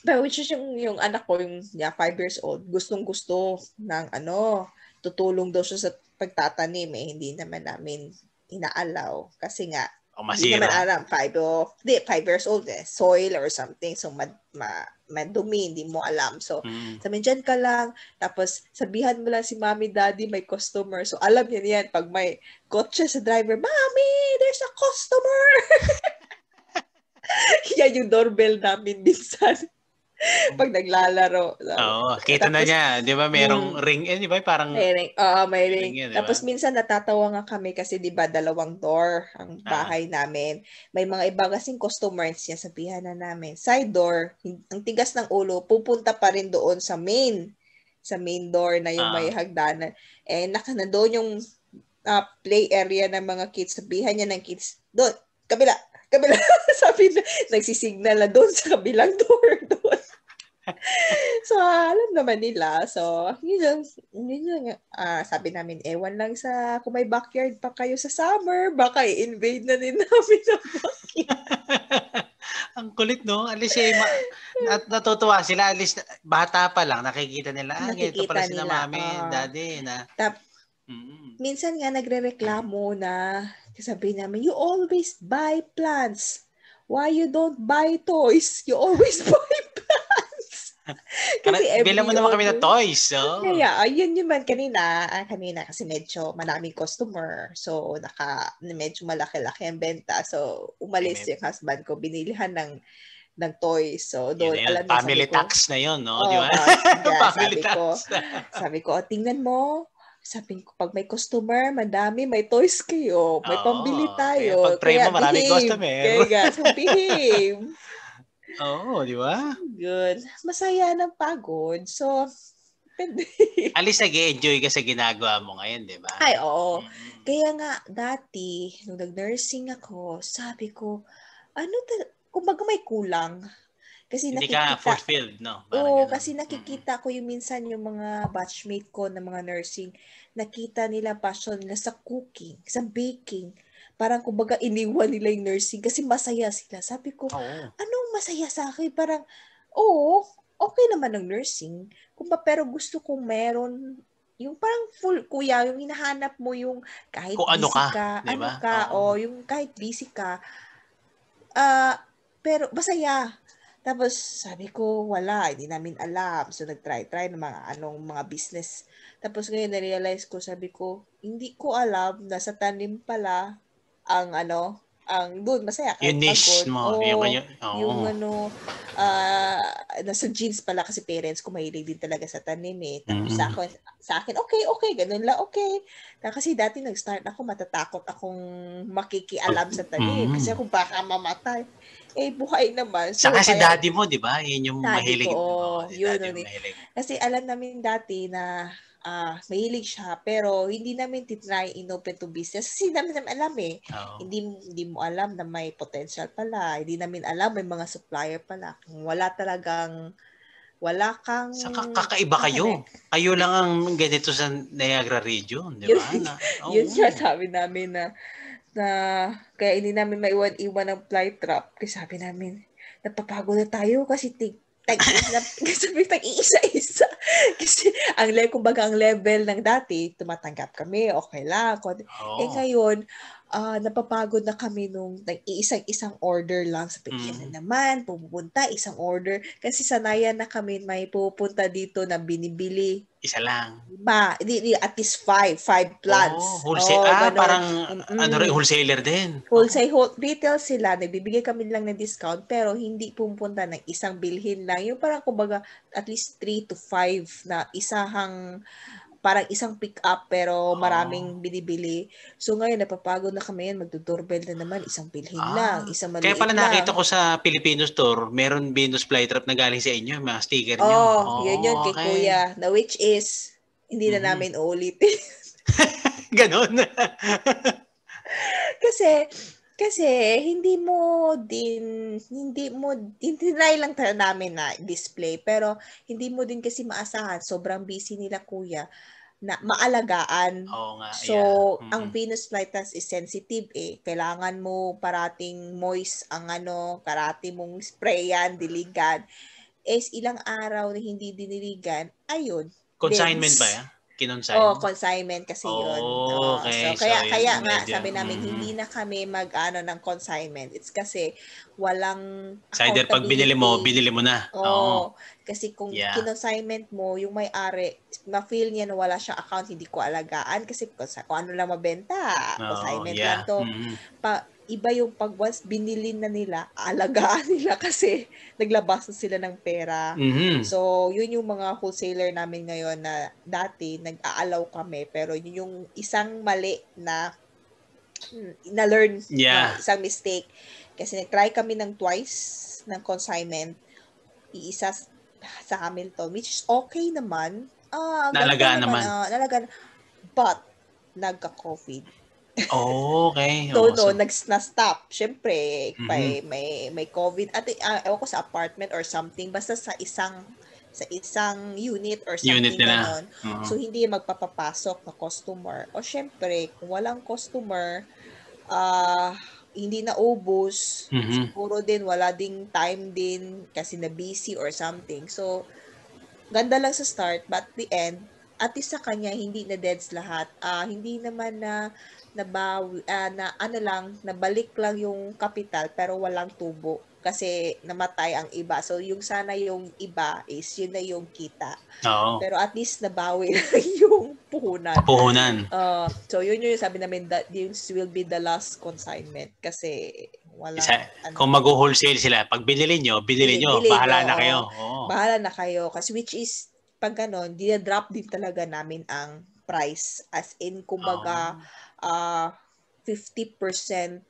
pero which is yung, yung anak ko, yung niya, yeah, five years old, gustong-gusto ng ano, tutulong daw siya sa pagtatanim eh, hindi naman namin inaalaw. Kasi nga, o oh, masira. Hindi naman alam, five, oh, di, five years old eh, soil or something. So, mad, ma, madumi, hindi mo alam. So, mm. sabihin, dyan ka lang. Tapos, sabihan mo lang si mommy, daddy, may customer. So, alam niya yan. Pag may kotse sa driver, mommy, there's a customer! [laughs] yan yung doorbell namin minsan. [laughs] pag naglalaro. Oo, oh, kita tapos, na niya. Di ba, merong mm, ring, eh, di ba, parang... May ring, oo, may ring. ring yan, diba? Tapos minsan natatawa nga kami kasi, di ba, dalawang door ang ah. bahay ah. namin. May mga iba kasing customers niya, sabihan na namin, side door, ang tigas ng ulo, pupunta pa rin doon sa main, sa main door na yung ah. may hagdanan. Eh, naka na doon yung uh, play area ng mga kids. Sabihan niya ng kids, doon, kabila, kabila, [laughs] sabi na, nagsisignal na doon sa kabilang door doon. [laughs] so, alam naman nila. So, yun yung, yun yung uh, ah, sabi namin, ewan lang sa, kung may backyard pa kayo sa summer, baka i-invade na din [laughs] namin ang backyard. ang kulit, no? At least, eh, ma- nat- natutuwa sila. At least, bata pa lang, nakikita nila, ah, nakikita ito pala sila nila. mami, uh, daddy, na... Tap- mm-hmm. Minsan nga nagre-reklamo na kasi sabihin namin, you always buy plants. Why you don't buy toys? You always [laughs] buy plants. [laughs] kasi Kana, every mo naman kami na toys. So. Kaya, ayun yun man kanina. Ah, kanina kasi medyo maraming customer. So, naka, medyo malaki-laki ang benta. So, umalis I yung husband ko. Binilihan ng ng toys. So, doon, yun, alam yun, family ko, tax na yun, no? Oh, Di ba? [laughs] yeah, family sabi tax. Ko, sabi ko, tingnan mo, sabi ko, pag may customer, madami, may toys kayo, may Oo, pambili tayo. Kaya pag pray mo, maraming behave. customer. Kaya guys, behave. [laughs] Oo, oh, di ba? Good. Masaya ng pagod. So, [laughs] At least nag-enjoy ka sa ginagawa mo ngayon, di ba? Ay, oo. Mm-hmm. Kaya nga, dati, nung nag-nursing ako, sabi ko, ano, ta- kumbaga may kulang. Kasi Hindi nakikita, ka fulfilled, no? Parang oo, ganun. kasi nakikita ko yung minsan yung mga batchmate ko na mga nursing, nakita nila passion nila sa cooking, sa baking. Parang kumbaga iniwan nila yung nursing kasi masaya sila. Sabi ko, oh. anong masaya sa akin? Parang, oo, okay naman ang nursing. Kumba, pero gusto ko meron yung parang full kuya, yung hinahanap mo yung kahit Kung ano busy ka, ka diba? ano ka, uh-huh. o yung kahit busy ka, uh, pero masaya. Tapos sabi ko, wala, hindi namin alam. So nag-try-try ng mga anong mga business. Tapos ngayon na-realize ko, sabi ko, hindi ko alam na sa tanim pala ang ano, ang doon masaya ka. Yung niche mo. Oh, yung, yung, oh. yung ano, uh, nasa jeans pala kasi parents ko mahilig din talaga sa tanim eh. Tapos mm-hmm. sa, mm. akin, sa akin, okay, okay, ganun lang, okay. kasi dati nag-start ako, matatakot akong makikialam sa tanim. Mm-hmm. Kasi mm. ako baka mamatay eh, buhay naman. So, Saka si daddy mo, di ba? Yun yung daddy mahilig. Ko, oh, yun daddy mahilig. Kasi alam namin dati na uh, mahilig siya, pero hindi namin titry in open to business. Kasi hindi namin, namin alam eh. Oh. Hindi, hindi mo alam na may potential pala. Hindi namin alam may mga supplier pala. Kung wala talagang wala kang... Saka kakaiba kayo. Kayo lang ang ganito sa Niagara region, di ba? yun, oh. [laughs] yun siya sabi namin na na kaya hindi namin maiwan-iwan ng fly trap. Kasi sabi namin, napapagod na tayo kasi tig tag [laughs] kasi tag isa isa Kasi ang level, kumbaga ang level ng dati, tumatanggap kami, okay lang. Eh, oh. Eh ngayon, uh, napapagod na kami nung iisang-isang order lang. Sabi, mm. yan naman, pupunta, isang order. Kasi sanayan na kami may pupunta dito na binibili. Isa lang. Ba, di, di, at least five, five plants. Oh, wholesale. Oh, ah, parang mm ano rin, wholesaler din. Wholesale, oh. retail sila. Nagbibigay kami lang ng discount pero hindi pumunta ng isang bilhin lang. Yung parang kumbaga at least three to five na isahang parang isang pick up pero maraming oh. binibili. So ngayon napapagod na kami yan, magdo-doorbell na naman, isang bilhin ah. lang, isang maliit Kaya pala lang. nakita ko sa Filipino store, meron Venus flytrap na galing sa inyo, mga sticker oh, niyo. Oh, yun yun kay okay. Kuya, na which is hindi mm-hmm. na namin uulitin. [laughs] Ganon. [laughs] Kasi kasi hindi mo din hindi mo din [laughs] tinry lang talaga namin na display pero hindi mo din kasi maasahan sobrang busy nila kuya na maalagaan. Oo nga. So, yeah. mm-hmm. ang Venus flytas is sensitive eh. Kailangan mo parating moist ang ano, karati mong sprayan, diligan. Is eh, ilang araw na hindi diniligan, ayun. Consignment dense. ba yan? kinonsignment? oh, consignment kasi oh, yun. Oh, okay. So, kaya, so, kaya nga, medyo. sabi namin, mm. hindi na kami mag, ano, ng consignment. It's kasi, walang so, pag binili mo, binili mo na. Oo. Oh, kasi kung yeah. kinonsignment mo, yung may-ari, ma-feel niya na wala siyang account, hindi ko alagaan kasi kung, kung ano lang mabenta, oh, consignment yeah. lang to. Mm-hmm. Pa, iba yung pag once binili na nila, alagaan nila [laughs] kasi naglabas na sila ng pera. Mm-hmm. So, yun yung mga wholesaler namin ngayon na dati nag-aalaw kami pero yun yung isang mali na hmm, na-learn yeah. na isang mistake. Kasi nag-try kami ng twice ng consignment. Iisa sa Hamilton, which is okay naman. Ah, uh, nalagaan naman. naman. Uh, nalagaan. But, nagka-COVID Oh, okay. so, [laughs] oh, no, so... nags na stop. Syempre, mm-hmm. may, may may COVID at uh, ewan ko sa apartment or something basta sa isang sa isang unit or something unit nila. Uh-huh. So hindi magpapapasok na customer. O syempre, kung walang customer, ah uh, hindi na ubos, mm-hmm. siguro din wala ding time din kasi na busy or something. So ganda lang sa start but the end at sa kanya hindi na deads lahat. Uh, hindi naman na nabawi, uh, na ano lang, nabalik lang yung capital pero walang tubo kasi namatay ang iba. So yung sana yung iba is yun na yung kita. Oo. Pero at least nabawi [laughs] yung puhunan. Puhunan. Uh, so yun yung sabi namin that this will be the last consignment kasi wala. Isa, ano, kung mag-wholesale sila, pag binili nyo, binili, binili nyo, bahala na kayo. Oo. Bahala na kayo. Kasi which is pag ganon, dinadrop din talaga namin ang price. As in, kumbaga, um, uh, 50%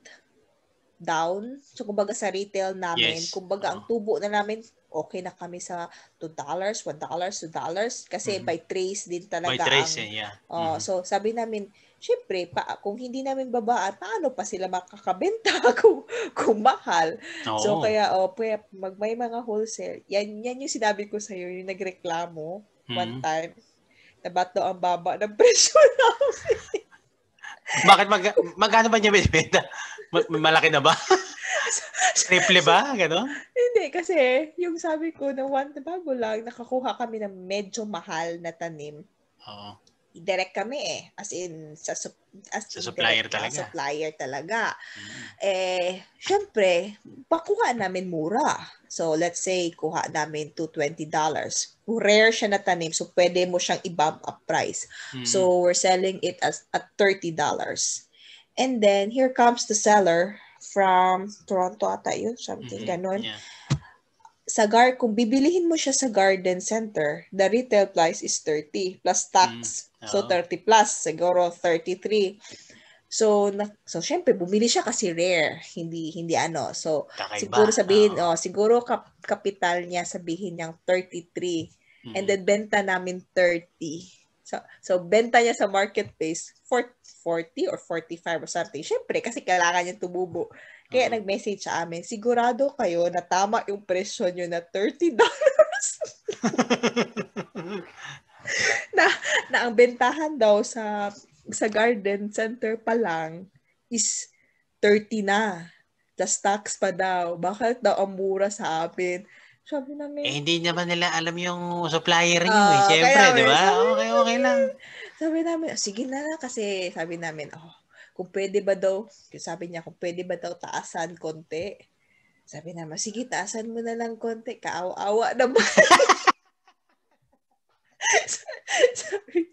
down. So, kumbaga sa retail namin, yes. kumbaga uh ang ah. tubo na namin, okay na kami sa $2, $1, $2. Kasi mm-hmm. by trace din talaga. By trace, ang, eh, yeah. Oh, mm-hmm. So, sabi namin, syempre, pa, kung hindi namin babaan, paano pa sila makakabenta [laughs] kung, kung mahal? Oo. So, kaya, oh, pwede, mag, may mga wholesale. Yan, yan yung sinabi ko sa'yo, yung nagreklamo hmm. one time. Nabato ang baba ng [laughs] presyo namin. Bakit mag, magkano ba niya binibenta? Malaki na ba? [laughs] Triple ba? Gano? Hindi, kasi yung sabi ko na one bago lang, nakakuha kami ng medyo mahal na tanim. Oo direct kami eh as in sa as sa supplier direct, ah, talaga supplier talaga mm-hmm. eh syempre pakuha namin mura so let's say kuha namin to $20 rare siya na tanim so pwede mo siyang i-bump up price mm-hmm. so we're selling it as at $30 and then here comes the seller from Toronto ata yun something mm-hmm. ganun yeah sa gar kung bibilihin mo siya sa garden center, the retail price is 30 plus tax. Mm, So 30 plus, siguro 33. So na, so syempre bumili siya kasi rare, hindi hindi ano. So Kakaiba. siguro sabihin, oh, oh siguro kap, kapital niya sabihin niyang 33 mm. and then benta namin 30. So so benta niya sa marketplace for 40 or 45 or something. Syempre kasi kailangan niya tumubo. Kaya mm-hmm. nag-message sa amin, sigurado kayo na tama yung presyo nyo na $30. [laughs] na, na ang bentahan daw sa sa garden center pa lang is 30 na. Tapos tax pa daw. Bakit daw ang mura sa amin? Sabi namin. Eh, hindi naman nila alam yung supplier niyo. Uh, eh. Ah, Siyempre, di ba? Okay, okay lang. Sabi namin, oh, sige na lang kasi sabi namin, oh, kung pwede ba daw, sabi niya, kung pwede ba daw taasan konti. Sabi naman, sige, taasan mo na lang konti. Kaawa-awa naman. [laughs] sabi,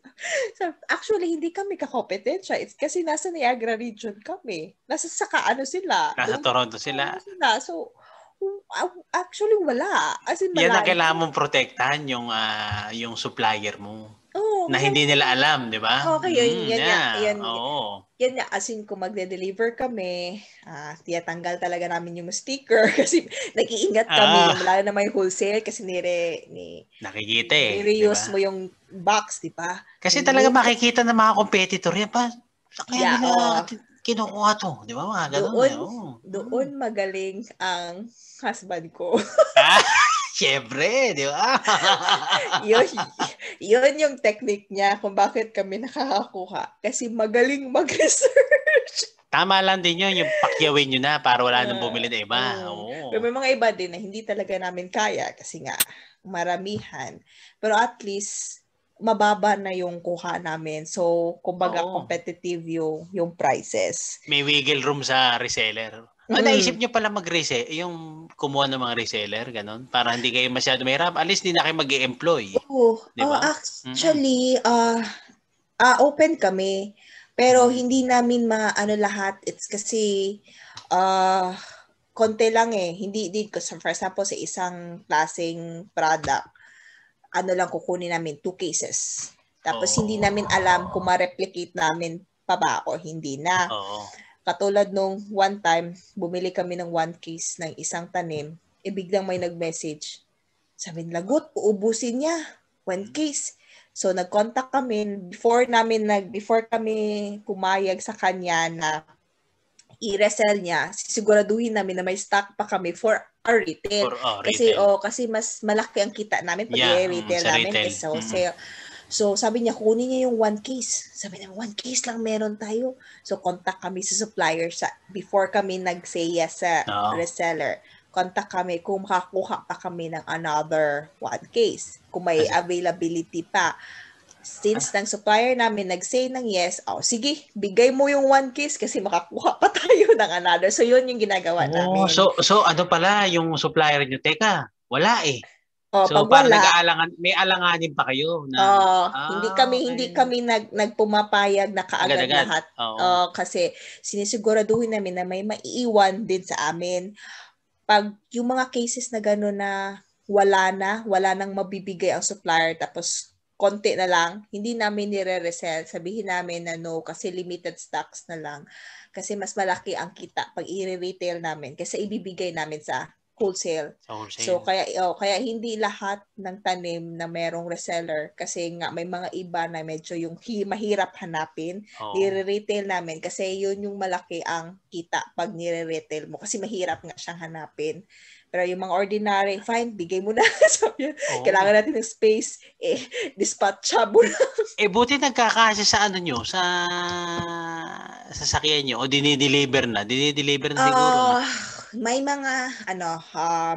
sabi, actually, hindi kami kakompetensya. It's kasi nasa Niagara region kami. Nasa saka ano sila. Nasa Toronto sila. sila. So, um, um, actually wala. As in, malayo. Yan ang kailangan mong protektahan yung, uh, yung supplier mo. Oh, na hindi nila alam, di ba? Okay, yun, mm, yan, yeah. yan, yan, oh. yan, yan, as in, kung magde-deliver kami, uh, ah, tiyatanggal talaga namin yung sticker [laughs] kasi nag-iingat kami, ah. lalo na may wholesale kasi nire, ni, nakikita eh. Ni-reuse diba? mo yung box, di ba? Kasi talaga makikita ng mga competitor yan pa, kaya yeah, nila oh. kinukuha to, di ba? Mga ganun doon, eh, oh. doon hmm. magaling ang husband ko. Ah? [laughs] Siyempre, di ba? [laughs] yun, yun yung technique niya kung bakit kami nakakakuha. Kasi magaling mag-research. Tama lang din yun, yung pakyawin nyo na para wala nang bumili na iba. Uh, oh. Pero may mga iba din na hindi talaga namin kaya kasi nga maramihan. Pero at least, mababa na yung kuha namin. So, kumbaga Oo. competitive yung, yung prices. May wiggle room sa reseller. Ah, naisip nyo pala mag-resell, yung kumuha ng mga reseller, ganun? Para hindi kayo masyado mahirap. At least hindi na kayo mag employ Oo. Diba? Oh, actually, mm-hmm. uh, uh, open kami. Pero hindi namin maano lahat. It's kasi, uh, konti lang eh. Hindi, di, for example, sa isang klaseng product, ano lang kukunin namin, two cases. Tapos oh. hindi namin alam kung ma-replicate namin pa ba o hindi na. Oo. Oh. Katulad nung one time, bumili kami ng one case ng isang tanim, e biglang may nag-message. Sabi lagot, uubusin niya. One case. So nag-contact kami before namin nag before kami pumayag sa kanya na i-resell niya, sisiguraduhin namin na may stock pa kami for our retail. For, oh, retail. Kasi oh, kasi mas malaki ang kita namin pag yeah, i-retail mm, namin eh. retail. kasi Mm-hmm. So, sabi niya, kunin niya yung one case. Sabi niya, one case lang meron tayo. So, contact kami sa supplier sa, before kami nag-say yes sa oh. reseller. Contact kami kung makakuha pa kami ng another one case. Kung may availability pa. Since ng supplier namin nag-say ng yes, oh, sige, bigay mo yung one case kasi makakuha pa tayo [laughs] ng another. So, yun yung ginagawa oh, namin. So, so ano pala yung supplier niyo? Teka, wala eh. Oh, so pag wala, nag-aalangan, may alanganin pa kayo na oh, ah, hindi kami okay. hindi kami nag nagpumapayag na kaagad Agad-agad. lahat. Oh. oh. kasi sinisiguraduhin namin na may maiiwan din sa amin. Pag yung mga cases na gano'n na wala na, wala nang mabibigay ang supplier tapos konti na lang, hindi namin nire-resell. Sabihin namin na no kasi limited stocks na lang. Kasi mas malaki ang kita pag i-retail namin kasi ibibigay namin sa wholesale. Sa So kaya oh, kaya hindi lahat ng tanim na merong reseller kasi nga may mga iba na medyo yung hi- mahirap hanapin, oh. nire-retail namin kasi yun yung malaki ang kita pag nire-retail mo kasi mahirap nga siyang hanapin. Pero yung mga ordinary, fine, bigay mo na. [laughs] so, yun, oh. Kailangan natin ng space. Eh, dispatcha mo [laughs] eh, buti nagkakasya sa ano nyo, sa sa sasakyan nyo, o dinideliver na. Dinideliver na siguro. Uh, may mga ano, uh, um,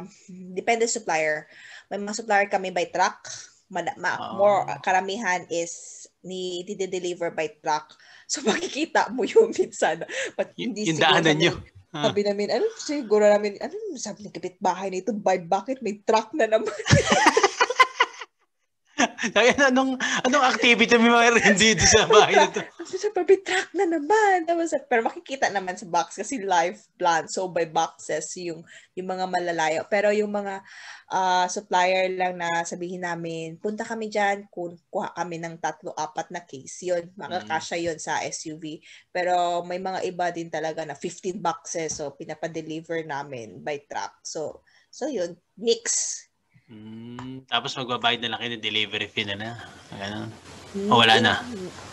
dependent supplier. May mga supplier kami by truck. Ma- ma- oh. More karamihan is ni deliver by truck. So [laughs] makikita mo yung minsan. But y- hindi yung daanan nyo. Huh. Ah. Sabi namin, ano, siguro namin, ano, sabi ni bahay nito, by bakit may truck na naman. [laughs] Ano, anong, anong activity mo meron dito sa bahay na to? [laughs] sa sa track na naman. Tapos, pero makikita naman sa box kasi live plant. So, by boxes yung, yung mga malalayo. Pero yung mga uh, supplier lang na sabihin namin, punta kami dyan, kuha kami ng tatlo, apat na case. Yun, makakasya mm. yun sa SUV. Pero may mga iba din talaga na 15 boxes. So, pinapadeliver namin by truck. So, so yun, mix Mm, tapos magbabayad na lang kayo ng delivery fee na na. Ganun. O hmm. wala na?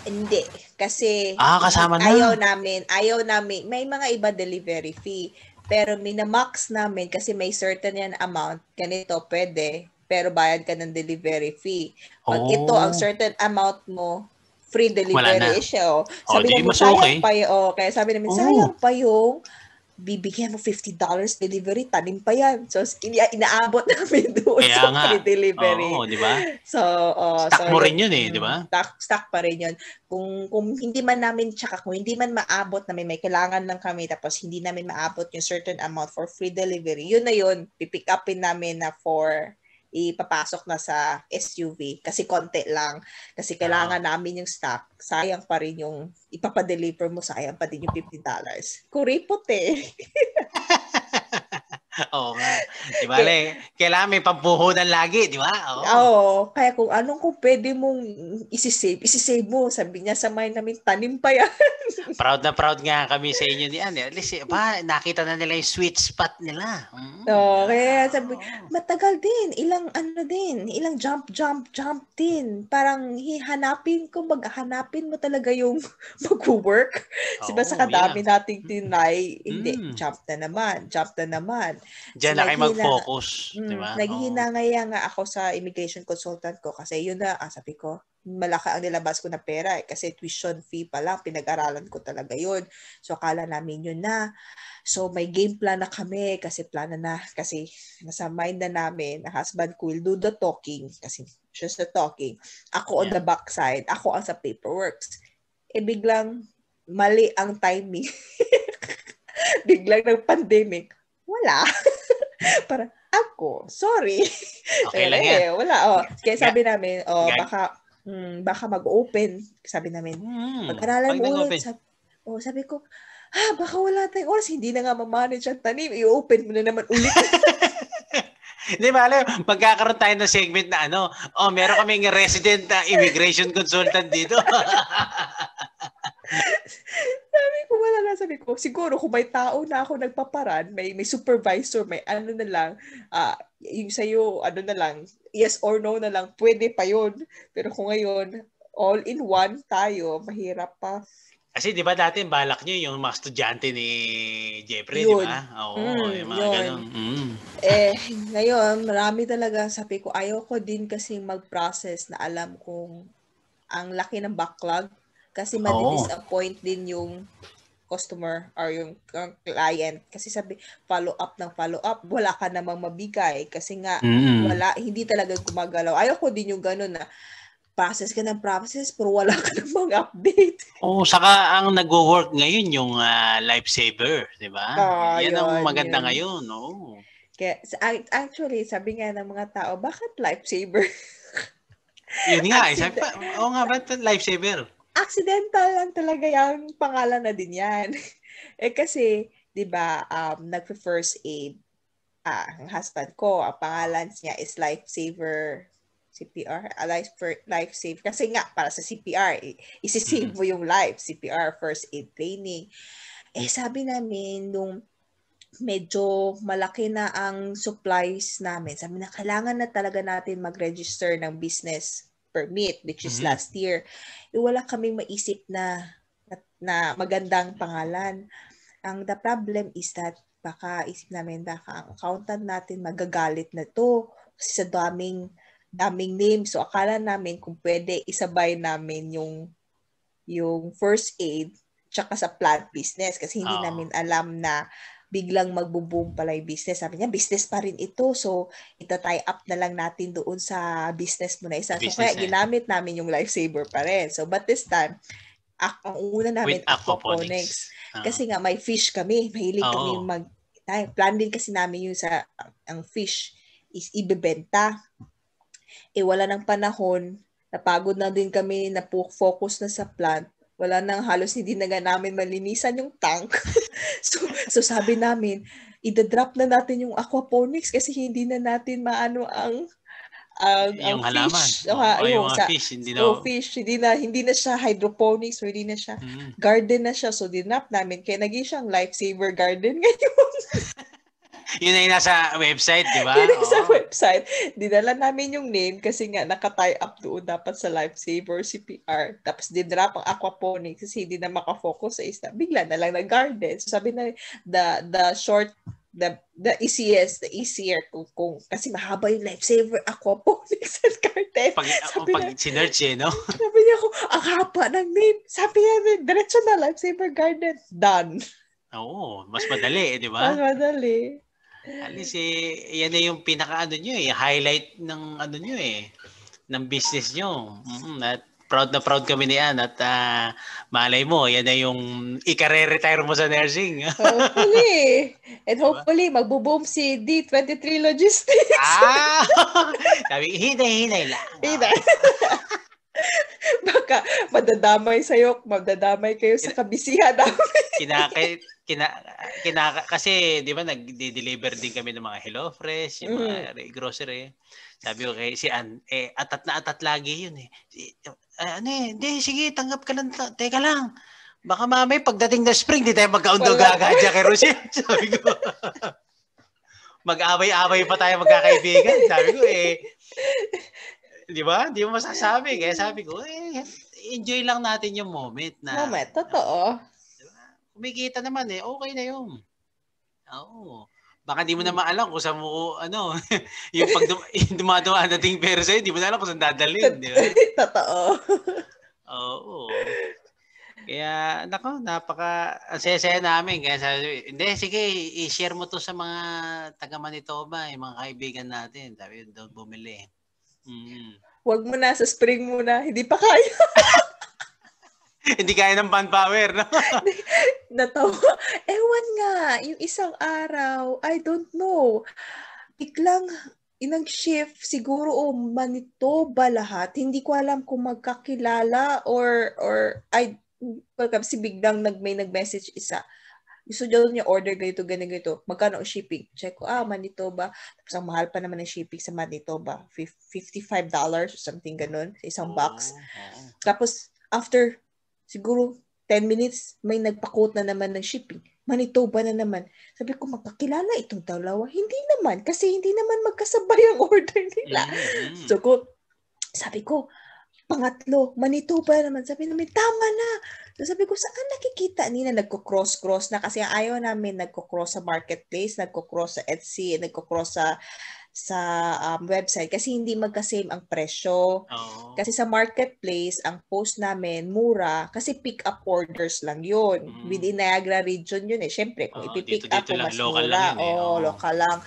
Hindi. Kasi ah, kasama na. ayaw namin, ayaw namin. May mga iba delivery fee. Pero minamax namin kasi may certain yan amount. Ganito, pwede. Pero bayad ka ng delivery fee. Pag oh. ito, ang oh. certain amount mo, free delivery siya. Oh. oh sabi oh, namin, masayang okay. pa yun. Oh. sabi namin, oh. sayang pa yung bibigyan mo $50 delivery, tanim pa yan. So, ina- inaabot namin [laughs] doon Kaya sa nga. delivery. Oo, di ba? So, oh, stock so, mo rin yun eh, di ba? Mm, stock, stock pa rin yun. Kung, kung hindi man namin, tsaka kung hindi man maabot namin, may kailangan lang kami, tapos hindi namin maabot yung certain amount for free delivery, yun na yun, pipick upin namin na for ipapasok na sa SUV kasi konti lang kasi ah. kailangan namin yung stock sayang pa rin yung ipapadeliver mo sayang pa din yung $50 kuripot eh [laughs] [laughs] Oo nga. Di ba, Leng? Kailangan may pampuhunan lagi, di ba? Oo. Oo. Kaya kung anong kung pwede mong isisave, isisave mo. Sabi niya sa mind namin, tanim pa yan. [laughs] proud na proud nga kami sa inyo ni Anne. At least, ba, nakita na nila yung sweet spot nila. Mm. Oo. Kaya sabi, matagal din. Ilang ano din. Ilang jump, jump, jump din. Parang hihanapin ko, maghanapin mo talaga yung [laughs] mag-work. Oh, diba sa kadami yeah. nating mm. tinay, hindi, mm. jump na naman, jump na naman. Diyan na kayo mag-focus, mm, di ba? Naghihinangaya oh. nga ako sa immigration consultant ko kasi yun na, ah, sabi ko, malaki ang nilabas ko na pera eh, kasi tuition fee pa lang, pinag-aralan ko talaga yun. So, akala namin yun na. So, may game plan na kami kasi plana na, kasi nasa mind na namin, na husband ko will do the talking kasi she's the talking. Ako yeah. on the backside, ako ang sa paperwork. Eh, biglang mali ang timing. [laughs] biglang ng pandemic, wala. [laughs] Para, ako, sorry. Okay [laughs] lang eh, yan. wala, oh. Kaya sabi namin, oh, baka, mm, baka mag-open. Sabi namin, hmm, mag-aralan mo ulit. Sabi, oh, sabi ko, ah, baka wala tayong oras, hindi na nga mamanage ang tanim, i-open mo na naman ulit. Hindi [laughs] ba alam, magkakaroon tayo ng segment na ano, oh, meron kaming resident na uh, immigration consultant dito wala na sabi ko, siguro kung may tao na ako nagpaparan, may may supervisor, may ano na lang, uh, yung sa'yo, ano na lang, yes or no na lang, pwede pa yon Pero kung ngayon, all in one tayo, mahirap pa. Kasi di ba dati balak nyo yung mga estudyante ni Jeffrey, di ba? Oo, mm, yung mga yun. ganun. Mm. Eh, ngayon, marami talaga sabi ko, ayaw ko din kasi mag-process na alam kong ang laki ng backlog kasi madidisappoint din yung customer or yung client kasi sabi follow up ng follow up wala ka namang mabigay kasi nga mm-hmm. wala hindi talaga gumagalaw ayoko din yung ganun na process ka ng process pero wala ka namang update. [laughs] Oo, oh, saka ang nagwo-work ngayon yung uh, lifesaver, di ba? Oh, Yan yun, ang maganda yun. ngayon, no? Oh. Kaya, actually, sabi nga ng mga tao, bakit lifesaver? yun nga, [laughs] eh, sabi pa, oo nga, ba't lifesaver? accidental lang talaga yung pangalan na din yan. [laughs] eh kasi, di ba, um, nag first aid ah, ang husband ko, ang pangalan niya is lifesaver CPR, a ah, life, life save. Kasi nga, para sa CPR, isisave mo yung life, CPR, first aid training. Eh, sabi namin, nung medyo malaki na ang supplies namin, sabi na, kailangan na talaga natin mag-register ng business permit, which is mm-hmm. last year, eh, wala kaming maisip na, na, na magandang pangalan. Ang the problem is that baka isip namin baka ang accountant natin magagalit na to kasi sa daming daming name. So akala namin kung pwede isabay namin yung yung first aid tsaka sa plant business kasi hindi oh. namin alam na biglang magbo-boom pala yung business. Sabi niya, business pa rin ito. So, ita-tie up na lang natin doon sa business muna isa. Business so, kaya eh. ginamit namin yung lifesaver pa rin. So, but this time, ang una namin, With aquaponics. aquaponics. Uh-huh. Kasi nga, may fish kami. Mahilig oh. kami mag... Plan din kasi namin yung sa ang fish is ibebenta. Eh, wala ng panahon. Napagod na din kami, na focus na sa plant wala nang halos hindi na nga namin malinisan yung tank. [laughs] so, so sabi namin, idadrop na natin yung aquaponics kasi hindi na natin maano ang ang, yung ang fish. halaman. Uh, oh, yung, sa, fish, hindi oh, na. Oh, fish, hindi na, hindi na siya hydroponics or hindi na siya mm. garden na siya. So, dinap namin. Kaya naging siyang lifesaver garden [laughs] ngayon yun ay nasa website, di ba? [laughs] yun ay sa website. Dinala namin yung name kasi nga nakatie up doon dapat sa lifesaver CPR. Tapos dinrap ang aquaponics kasi hindi na makafocus sa isa. Bigla na lang nag-garden. So sabi na the, the short the the easiest, the easier kung, kung kasi mahaba yung lifesaver aquaponics at cartel. Pag, oh, sabi pag na, sinerge, eh, no? [laughs] Sabi niya ako, ang haba ng name. Sabi niya, diretso na lifesaver garden. Done. Oo, mas madali, eh, di ba? Mas madali. At least, eh, yan na yung pinaka-ano niyo eh, highlight ng ano niyo eh, ng business niyo. Mm-hmm. At proud na proud kami ni Ann at uh, malay mo, yan na yung ikare-retire mo sa nursing. [laughs] hopefully. And diba? hopefully, magbo-boom si D23 Logistics. ah! [laughs] Sabi, hinay-hinay lang. Hinay. Ah. [laughs] Baka madadamay sa'yo, madadamay kayo sa kabisihan namin. kinaka, [laughs] kina, kinaka, kasi di ba nag-deliver din kami ng mga Hello Fresh, yung mga mm. grocery. Sabi ko kay si Ann, eh, atat na atat lagi yun eh. Uh, ano eh, hindi, sige, tanggap ka lang. Teka lang. Baka mamay, pagdating na spring, di tayo magkaundog agad dyan kay Rosette. [laughs] Sabi ko. mag-away-away pa tayo magkakaibigan. Sabi ko eh, Di ba? Di mo masasabi. Kaya mm. sabi ko, eh, enjoy lang natin yung moment na. Moment, ano. totoo. Diba? Kumikita naman eh, okay na yun. Oo. Oh. Baka di mo naman mm. alam kung saan mo, ano, [laughs] yung pag dum- dumadaan nating pera sa'yo, di mo na alam kung saan dadalhin. Di ba? [laughs] totoo. Oo. Kaya, nako, napaka, ang saya namin. Kaya sabi, hindi, sige, i-share mo to sa mga taga Manitoba, yung mga kaibigan natin. Sabi, don't bumili. Mm. Huwag mo na, sa spring muna. Hindi pa kaya. [laughs] Hindi kaya ng manpower, no? Natawa. Ewan nga, yung isang araw, I don't know. Biglang, inang shift, siguro o oh, Manitoba lahat. Hindi ko alam kung magkakilala or, or I, pagkab si biglang nag, may nag-message isa gusto daw niya order ganito, ganito, ganito. Magkano ang shipping? Check ko, ah, Manitoba. Tapos ang mahal pa naman ng shipping sa Manitoba. $55 or something ganun sa isang box. Ah, Tapos, after siguro 10 minutes, may nagpakot na naman ng shipping. Manitoba na naman. Sabi ko, magkakilala itong dalawa? Hindi naman, kasi hindi naman magkasabay ang [laughs] order nila. Mm-hmm. So, ko, sabi ko, Pangatlo, Manitoba naman. Sabi namin, tama na. So sabi ko, saan nakikita nila? Nagko-cross-cross na kasi ayaw namin nagko-cross sa marketplace, nagko-cross sa Etsy, nagko-cross sa sa um, website kasi hindi magka-same ang presyo. Oh. Kasi sa marketplace, ang post namin mura kasi pick up orders lang 'yun. Mm. Within Niagara region 'yun eh. Syempre, kung oh, ipipick dito, up mas local mura. Lang eh. oh, local lang.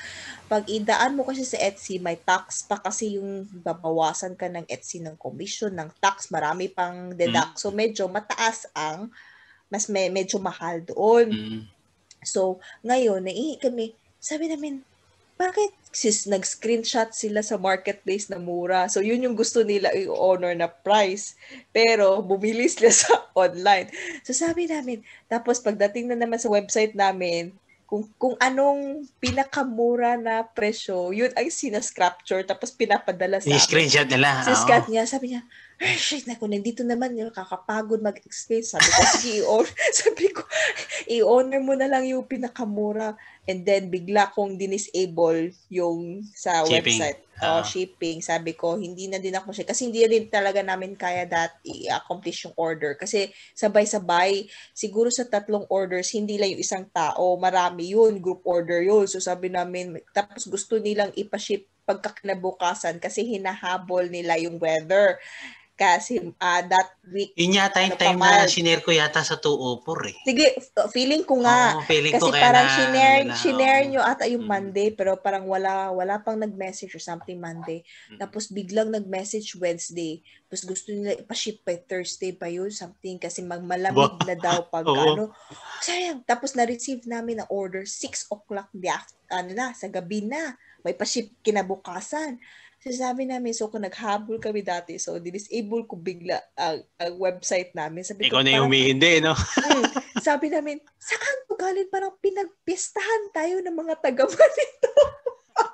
Pag idaan mo kasi sa Etsy, may tax pa kasi yung babawasan ka ng Etsy ng commission, ng tax, marami pang deduct. Mm. So medyo mataas ang mas may, medyo mahal doon. Mm. So, ngayon, nai kami, sabi namin, bakit sis, nag-screenshot sila sa marketplace na mura. So, yun yung gusto nila i-honor na price. Pero, bumili sila [laughs] sa online. So, sabi namin, tapos pagdating na naman sa website namin, kung, kung anong pinakamura na presyo, yun ay sinascrapture, tapos pinapadala sa I-screenshot nila. Sinascrap niya, sabi niya, shit, naku, nandito naman yung kakapagod mag-explain. Sabi ko, sige, i-honor. [laughs] Sabi ko, i-honor mo na lang yung pinakamura. And then, bigla kong dinisable yung sa shipping. website. Uh, oh, shipping. Sabi ko, hindi na din ako siya. Kasi hindi rin talaga namin kaya that i-accomplish yung order. Kasi sabay-sabay, siguro sa tatlong orders, hindi lang yung isang tao. Marami yun, group order yun. So sabi namin, tapos gusto nilang ipaship pagkakinabukasan kasi hinahabol nila yung weather kasi uh, ah, that week. Yun yata yung ano, time pamal. na shinare ko yata sa 204 eh. Sige, feeling ko nga. Oo, feeling kasi ko parang na, shinare, nyo ata yung mm. Monday pero parang wala, wala pang nag-message or something Monday. Mm. Tapos biglang nag-message Wednesday. Tapos gusto nila ipa-ship by Thursday pa yun something kasi magmalamig na daw [laughs] pag oh. ano. Sayang. Tapos na-receive namin ang order 6 o'clock the after, ano na, sa gabi na. May pa-ship kinabukasan sabi namin, so kung naghabol kami dati, so dinisable ko bigla ang, ang website namin. Sabi Ikaw ko, na yung humihindi, no? [laughs] Hmm. sabi namin, saan to galing? Parang pinagpistahan tayo ng mga taga nito.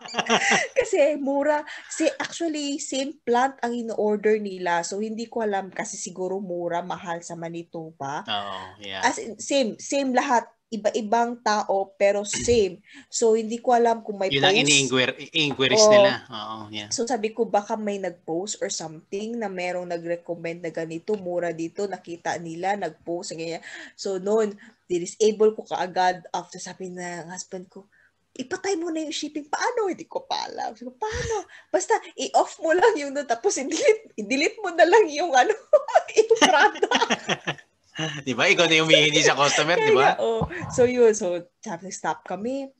[laughs] kasi mura. Si actually same plant ang in-order nila. So hindi ko alam kasi siguro mura mahal sa Manitoba. Oo, oh, yeah. As in, same same lahat iba-ibang tao pero same. So hindi ko alam kung may Yun post. Yun inquiries nila. Oo, yeah. So sabi ko baka may nag-post or something na merong nag-recommend na ganito, mura dito, nakita nila, nag-post, ganyan. So noon, disable ko kaagad after sabi na ng husband ko, ipatay mo na yung shipping. Paano? Hindi ko pa alam. Sabi paano? Basta, i-off mo lang yung doon, tapos i-delete, i-delete mo na lang yung ano, [laughs] yung product. [laughs] [laughs] di ba? Ikaw na yung humihingi sa customer, di ba? Oh. So yun, so sabi stop kami.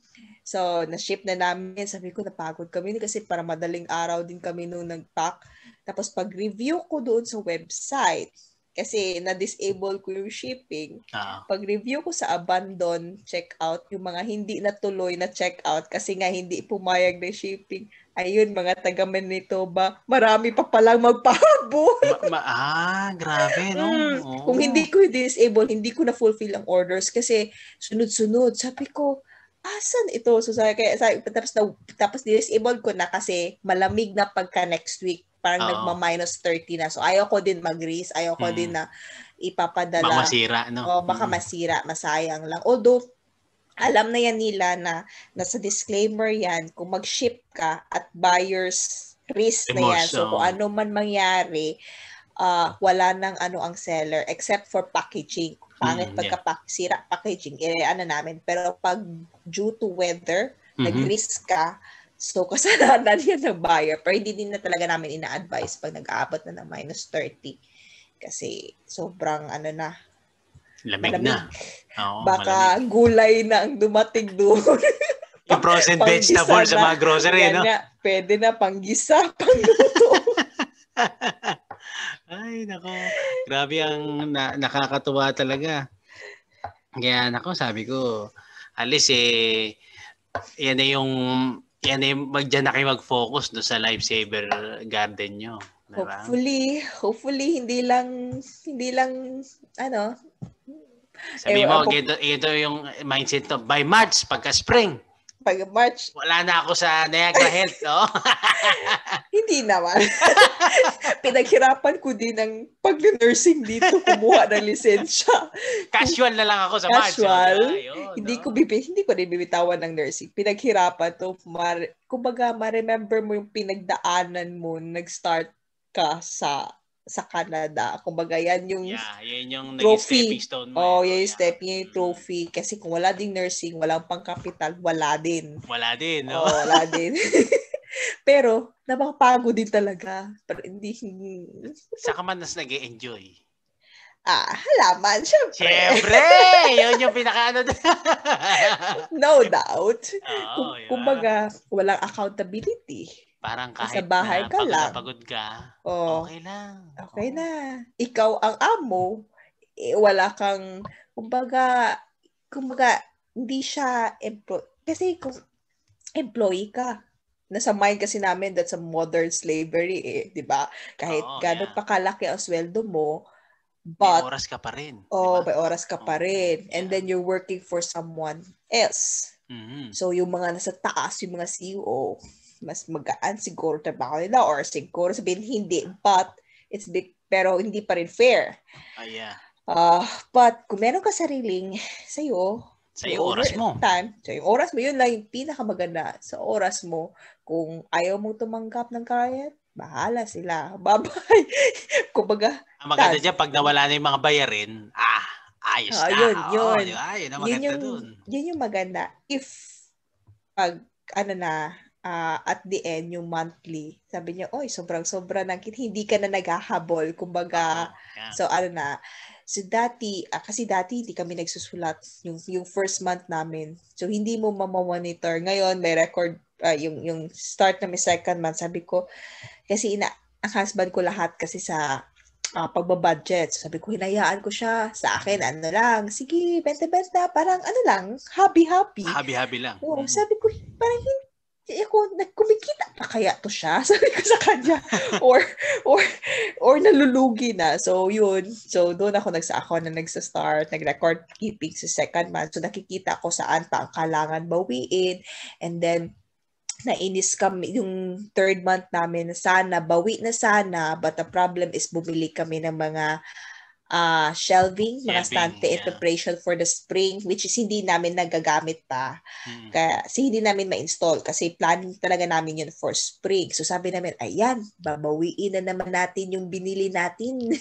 So, na-ship na namin. Sabi ko, napagod kami kasi para madaling araw din kami nung nag-pack. Tapos, pag-review ko doon sa website, kasi na-disable ko yung shipping. Ah. Pag-review ko sa abandon checkout, yung mga hindi natuloy na checkout kasi nga hindi pumayag na shipping, ayun, mga taga Manitoba, marami pa palang magpahabol. ma- ma- ah, grabe, no? Mm. Kung hindi ko disable, hindi ko na-fulfill ang orders kasi sunod-sunod. Sabi ko, asan ito? So, sabi, kaya, sabi, tapos, na, tapos disable ko na kasi malamig na pagka next week parang uh-huh. nagma-minus 30 na. So, ayoko din mag-raise. Ayoko hmm. din na ipapadala. Baka masira, no? O, baka hmm. masira. Masayang lang. Although, alam na yan nila na nasa disclaimer yan, kung mag-ship ka at buyer's risk Emotion. na yan. So, kung ano man mangyari, uh, wala nang ano ang seller except for packaging. Hmm, pangit pagka yeah. sira packaging, eh, ano namin. Pero pag due to weather, mm-hmm. nag-risk ka, So, kasalanan [laughs] yan ng buyer. Pero hindi din na talaga namin ina-advise pag nag-aabot na ng minus 30. Kasi sobrang ano na, Lamig, malamig. na. Oo, Baka malamig. gulay na ang dumating doon. [laughs] Yung frozen vegetable sa mga grocery, no? Nga, pwede na panggisa, pangluto. [laughs] Ay, nako. Grabe ang na- nakakatuwa talaga. Kaya nako, sabi ko, alis eh, yan na yung yan eh, mag, dyan na kayo mag-focus do sa lifesaver garden nyo. Diba? Hopefully, hopefully, hindi lang, hindi lang, ano, sabi eh, mo, ito, ito yung mindset to. By March, pagka spring. Pag March. Wala na ako sa Niagara Health, no? [laughs] Hindi naman. [laughs] Pinaghirapan ko din ng pag-nursing dito, kumuha ng lisensya. Casual na lang ako sa Casual. Mads. Eh, hindi, no? ko bibi, hindi ko din bibitawan ng nursing. Pinaghirapan to. Mar- kumbaga, ma-remember mo yung pinagdaanan mo, nag-start ka sa sa Canada. Kumbaga, yan yung yeah, yan yung trophy. stepping stone mo. Oh, eh, yan yung yeah. stepping, yung mm. trophy. Kasi kung wala ding nursing, walang pangkapital, wala din. Wala din, no? Oh, wala din. [laughs] [laughs] Pero, napapagod din talaga. Pero hindi, hindi. Sa kamanas nag enjoy Ah, halaman, syempre. Syempre! Yun yung pinakaano. [laughs] no doubt. Oh, yeah. Kumbaga, walang accountability. Parang kahit Sa bahay na, ka lang. pagod ka, oh, okay lang. Okay oh. na. Ikaw ang amo, eh, wala kang, kumbaga, kumbaga, hindi siya employee. Kasi kung employee ka, nasa mind kasi namin that's a modern slavery eh, 'di ba? Kahit oh, gano'n yeah. pa kalaki ang sweldo mo, but oh, may oras ka pa rin. Oh, diba? may oras ka oh, pa rin. Yeah. And then you're working for someone else. Mm-hmm. So yung mga nasa taas, yung mga CEO, mas magaan siguro trabaho nila or siguro sabihin hindi, but it's big, pero hindi pa rin fair. Oh, yeah. Uh, but kung meron ka sariling sa'yo, sa yung oras mo. Time, sa yung oras mo, yun lang yung pinakamaganda sa oras mo. Kung ayaw mo tumanggap ng client, bahala sila. [laughs] Bye-bye. Kumbaga. Ang maganda dyan, pag nawala na yung mga bayarin, ah, ayos oh, ah, na. Yun, yun. Oh, diba? yun ang maganda yun yung, dun. Yun yung maganda. If, pag, ano na, uh, at the end, yung monthly, sabi niya, oy, sobrang-sobra na, hindi ka na naghahabol, kumbaga, oh, yeah. so ano na, so dati, uh, kasi dati hindi kami nagsusulat yung, yung first month namin, so hindi mo mamamonitor, ngayon may record uh, yung, yung start na may second month, sabi ko, kasi ina, ang husband ko lahat kasi sa uh, pagbabudget. So, sabi ko, hinayaan ko siya sa akin, ano lang, sige, benta-benta, parang ano lang, happy-happy. Happy-happy lang. Oo, mm. sabi ko, parang hindi eh, ako, nagkumikita pa kaya to siya? [laughs] Sabi ko sa kanya. or, or, or nalulugi na. So, yun. So, doon ako nagsa ako na nagsa-start, nag-record keeping sa second month. So, nakikita ko saan pa ang kailangan bawiin. And then, nainis kami yung third month namin sana, bawi na sana, but the problem is bumili kami ng mga uh, ah, shelving, shelving mga stante yeah. in preparation for the spring, which is hindi namin nagagamit pa. Hmm. Kaya, so hindi namin ma-install kasi planning talaga namin yun for spring. So sabi namin, ayan, babawiin na naman natin yung binili natin.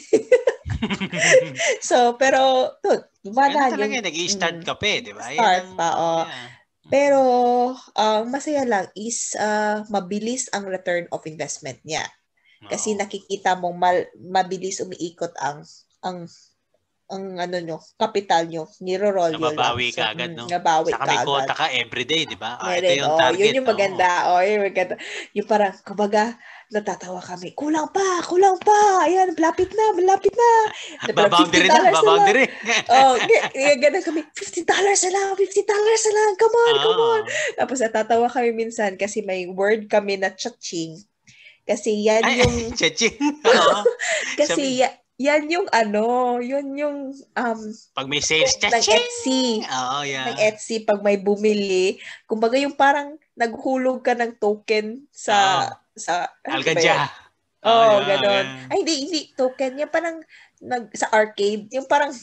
[laughs] so, pero, dude, wala Yan talaga yung... nag-i-start mm, ka pa, eh, di ba? Start pa, Oh. Yeah pero ang uh, masaya lang is uh, mabilis ang return of investment niya. Kasi nakikita mong mal- mabilis umiikot ang ang ang ano nyo, kapital nyo, niro-roll yun. Mababawi ka so, agad, no? Nabawi Saka ka agad. Saka may quota ka everyday, di ba? Ah, Meron, ito yung oh, target. Yun yung maganda. Oh. oh, yun yung maganda. Yung parang, kumbaga, natatawa kami, kulang pa, kulang pa, ayan, lapit na, lapit na. [laughs] Baboundary na, baboundary. Oo, [laughs] oh, g- eh, ganun kami, $50 na lang, $50 na lang, come on, oh. come on. Ah. Tapos natatawa kami minsan kasi may word kami na chaching. Kasi yan yung... Ay, [laughs] Oh. kasi, ya, yan yung ano, yun yung um pag may sales cha ng Etsy. Oo, oh, yeah. Ng Etsy pag may bumili, kumbaga yung parang naghulog ka ng token sa oh. sa ano Algadya. Oh, oh yeah, ganoon. Yeah. Ay hindi hindi token, yung parang nag sa arcade, yung parang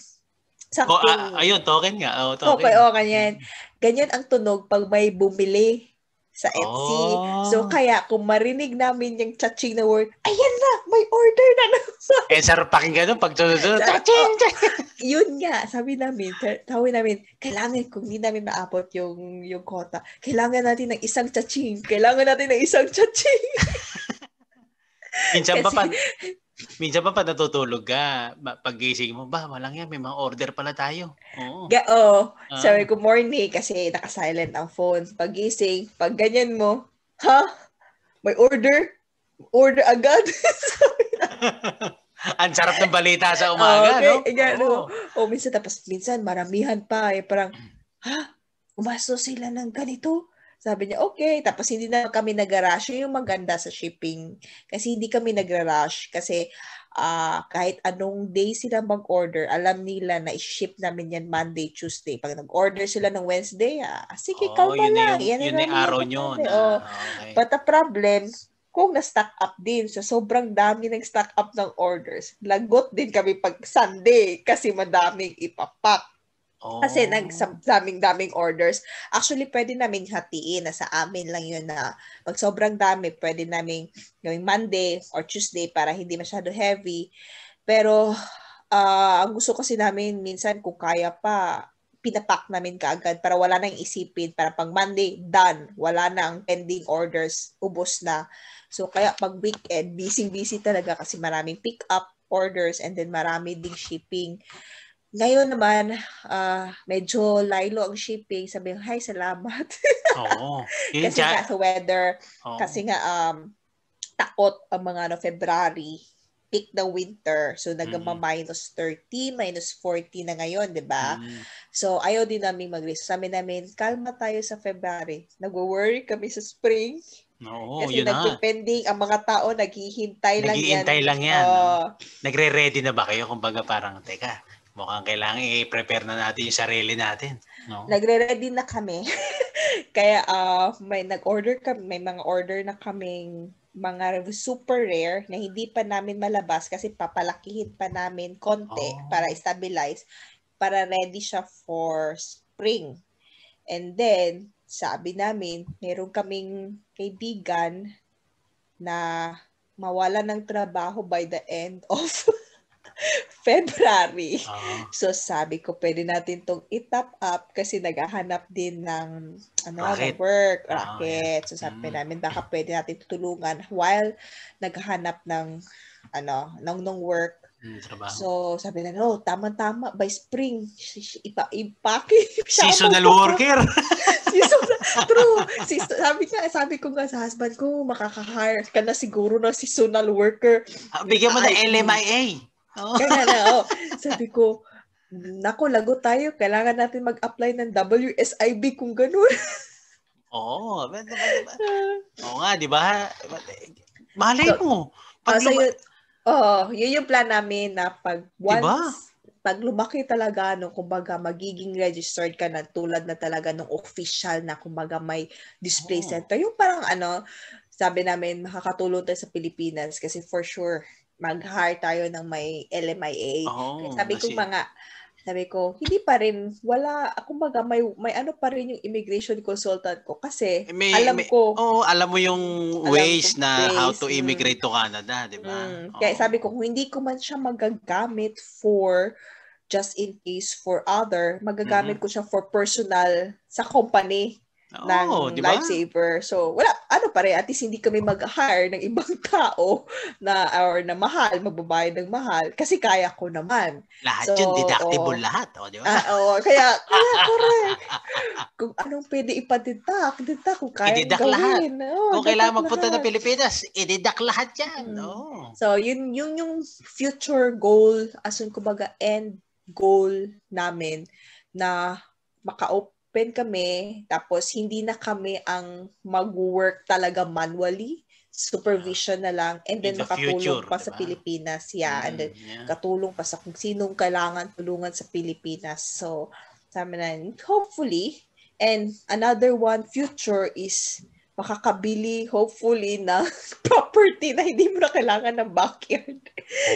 sa oh, uh, ayun, token nga. Oh, token. Okay, oh, ganyan. Ganyan ang tunog pag may bumili sa Etsy. Oh. So, ah. kaya kung marinig namin yung chaching na word, ayan na, may order na na. [laughs] eh, sarap pakinggan nun pag tunod-tunod, chaching! [laughs] Yun nga, sabi namin, tawin namin, kailangan, kung hindi namin maabot yung, yung kota, kailangan natin ng isang chaching, kailangan natin ng isang chaching. [laughs] minsan Kasi... pa pag, minsan pa pag natutulog ka, pag gising mo, ba, walang yan, may mga order pala tayo. Oo. Ga- oh, uh, sabi ko morning kasi nakasilent ang phone. Pag gising, pag ganyan mo, ha? May order? Order agad? [laughs] [laughs] ang sarap ng balita sa [laughs] umaga, oh, okay. no? Yeah, oh. no? Oh, minsan tapos minsan maramihan pa eh, parang, ha? Umaso sila ng ganito? Sabi niya, okay. Tapos hindi na kami nag-rush. Yung maganda sa shipping. Kasi hindi kami nag-rush. Kasi uh, kahit anong day sila mag-order, alam nila na i-ship namin yan Monday, Tuesday. Pag nag-order sila ng Wednesday, ah, sige, oh, kalma yun lang. Yung, yan yun yung araw nyo. Na, oh. okay. But the problem, kung na-stock up din. So, sobrang dami ng stock up ng orders. Lagot din kami pag Sunday kasi madaming ipapak. Oh. Kasi nagdaming-daming orders. Actually, pwede namin hatiin. na sa amin lang yun na pag sobrang dami, pwede namin gawing Monday or Tuesday para hindi masyado heavy. Pero uh, ang gusto kasi namin minsan kung kaya pa, pinapack namin kaagad para wala nang isipin. Para pag Monday, done. Wala nang pending orders. Ubos na. So kaya pag weekend, busy-busy talaga kasi maraming pick-up orders and then marami ding shipping. Ngayon naman, uh, medyo lilo ang shipping. Sabi ko, hi, salamat. Oo. [laughs] kasi dyan. nga sa weather, Oo. kasi nga um, takot ang mga no, February, peak ng winter. So, mm. nagma-minus mm 30, minus 40 na ngayon, di ba? mm So, ayaw din namin mag-risk. Sabi namin, kalma tayo sa February. Nagwo-worry kami sa spring. No, Kasi yun nagpipending, ang mga tao naghihintay lang yan. Naghihintay lang yan. Uh, Nagre-ready na ba kayo? Kung Kumbaga parang, teka, mukhang kailangan i-prepare na natin yung sarili natin. No? Nagre-ready na kami. [laughs] Kaya uh, may nag-order kami, may mga order na kaming mga super rare na hindi pa namin malabas kasi papalakihin pa namin konti oh. para stabilize para ready siya for spring. And then, sabi namin, meron kaming kaibigan na mawala ng trabaho by the end of [laughs] [laughs] February. Uh-huh. So sabi ko, pwede natin tong itap up kasi naghahanap din ng ano, racket. work, ah, racket. Uh-huh. So sabi mm. namin, baka pwede natin tutulungan while naghahanap ng ano, ng, ng work mm, trabaho. So, sabi na, oh, tama-tama, by spring, ipa ipaki. [laughs] Seasonal worker. [laughs] Seasonal, true. Season, sabi niya, sabi ko nga sa husband ko, makaka-hire ka na siguro ng seasonal worker. Ah, bigyan mo na LMIA. Oh. Kaya na, oh, sabi ko, nako, lago tayo. Kailangan natin mag-apply ng WSIB kung ganun. Oo. Oh, diba, diba? Oo nga, di ba? Malay mo. Pag ah, so, luma- yun, oh, yun yung plan namin na pag once, diba? pag lumaki talaga, no, kumbaga magiging registered ka na tulad na talaga ng official na kumbaga may display oh. center. Yung parang ano, sabi namin makakatulong tayo sa Pilipinas kasi for sure mag-hire tayo ng may LMIA. Oh, sabi ko mga sabi ko, hindi pa rin, wala, kumbaga, may, may ano pa rin yung immigration consultant ko kasi eh, may, alam may, ko. Oo, oh, alam mo yung ways ko, na ways. how to mm. immigrate mm. to Canada, di ba? Mm. Oh. Kaya sabi ko, kung hindi ko man siya magagamit for just in case for other, magagamit mm-hmm. ko siya for personal sa company oh, ng diba? lifesaver. So, wala, ano pare, at least hindi kami mag-hire ng ibang [laughs] tao na, or na mahal, magbabayad ng mahal, kasi kaya ko naman. Lahat so, yun, deductible oh, lahat, o, di ba? Uh, oh, kaya, kaya, [laughs] correct. kung anong pwede ipadeduct, deduct, kung kaya i-deduct gawin. Lahat. Oh, kung kailangan magpunta ng Pilipinas, i-deduct lahat yan. Hmm. Oh. So, yun, yun yung future goal, as in, kumbaga, end goal namin na maka open kami, tapos hindi na kami ang mag-work talaga manually supervision na lang and then the makatulong future, pa diba? sa Pilipinas yeah mm, and then mm, yeah. katulong pa sa kung sinong kailangan tulungan sa Pilipinas so sabi na hopefully and another one future is makakabili hopefully na [laughs] property na hindi mo na kailangan ng backyard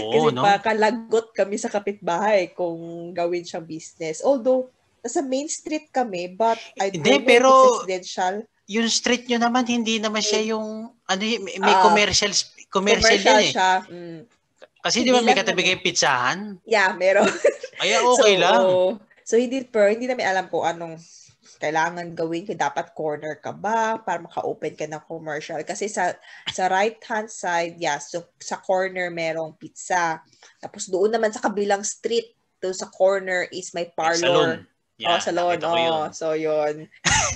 Oo, kasi no? pakalagot kami sa kapitbahay kung gawin siyang business although nasa main street kami, but I don't hindi, know pero, it's residential. Yung street nyo naman, hindi naman siya eh, yung, ano may, may uh, commercial, commercial, commercial din eh. siya. eh. Mm. Kasi hindi di ba may katabi kayong pizzahan? Yeah, meron. Ay, ah, okay so, lang. So, hindi, pero hindi namin alam po anong kailangan gawin kung dapat corner ka ba para maka-open ka ng commercial kasi sa sa right hand side yeah so sa corner merong pizza tapos doon naman sa kabilang street doon sa corner is may parlor Salon. Yeah, oh, sa loan. Oh, yun. So, yun.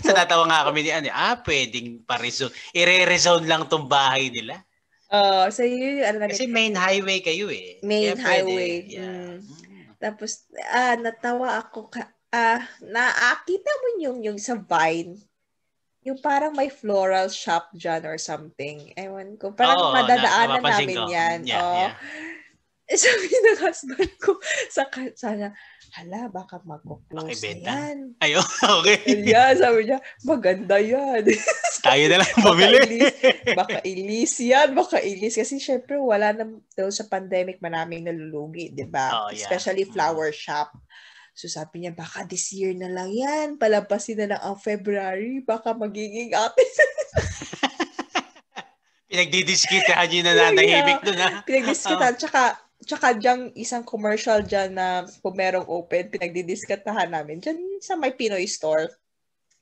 so, [laughs] Natatawa nga kami ni ano, ah, pwedeng pa-rezone. I-rezone lang tong bahay nila. Oh, uh, so yun, ano Kasi main highway kayo eh. Main Kaya highway. Yeah. Mm. mm. Tapos, ah, natawa ako ka, ah, kita mo yung, yung sa Vine, yung parang may floral shop dyan or something. Ewan ko. Parang oh, madadaanan na, namin ko. yan. Yeah, oh. yeah. Eh, [laughs] sabi ng husband ko, [laughs] sa, sana, hala, baka magkuklose [laughs] okay, na yan. Ay, okay. Kaya sabi niya, maganda yan. [laughs] Tayo na lang bumili. baka, ilis, baka ilis yan, baka ilis. Kasi syempre, wala na, daw sa pandemic, maraming nalulugi, di ba? Oh, yeah. Especially mm. flower mm shop. So sabi niya, baka this year na lang yan. Palampasin na lang ang February. Baka magiging atin. [laughs] Pinagdidiskitahan niyo na nanahimik doon ha. Pinagdiskitahan. Oh. Tsaka tsaka dyang isang commercial dyan na kung merong open, pinagdidiskatahan namin. Dyan sa may Pinoy store.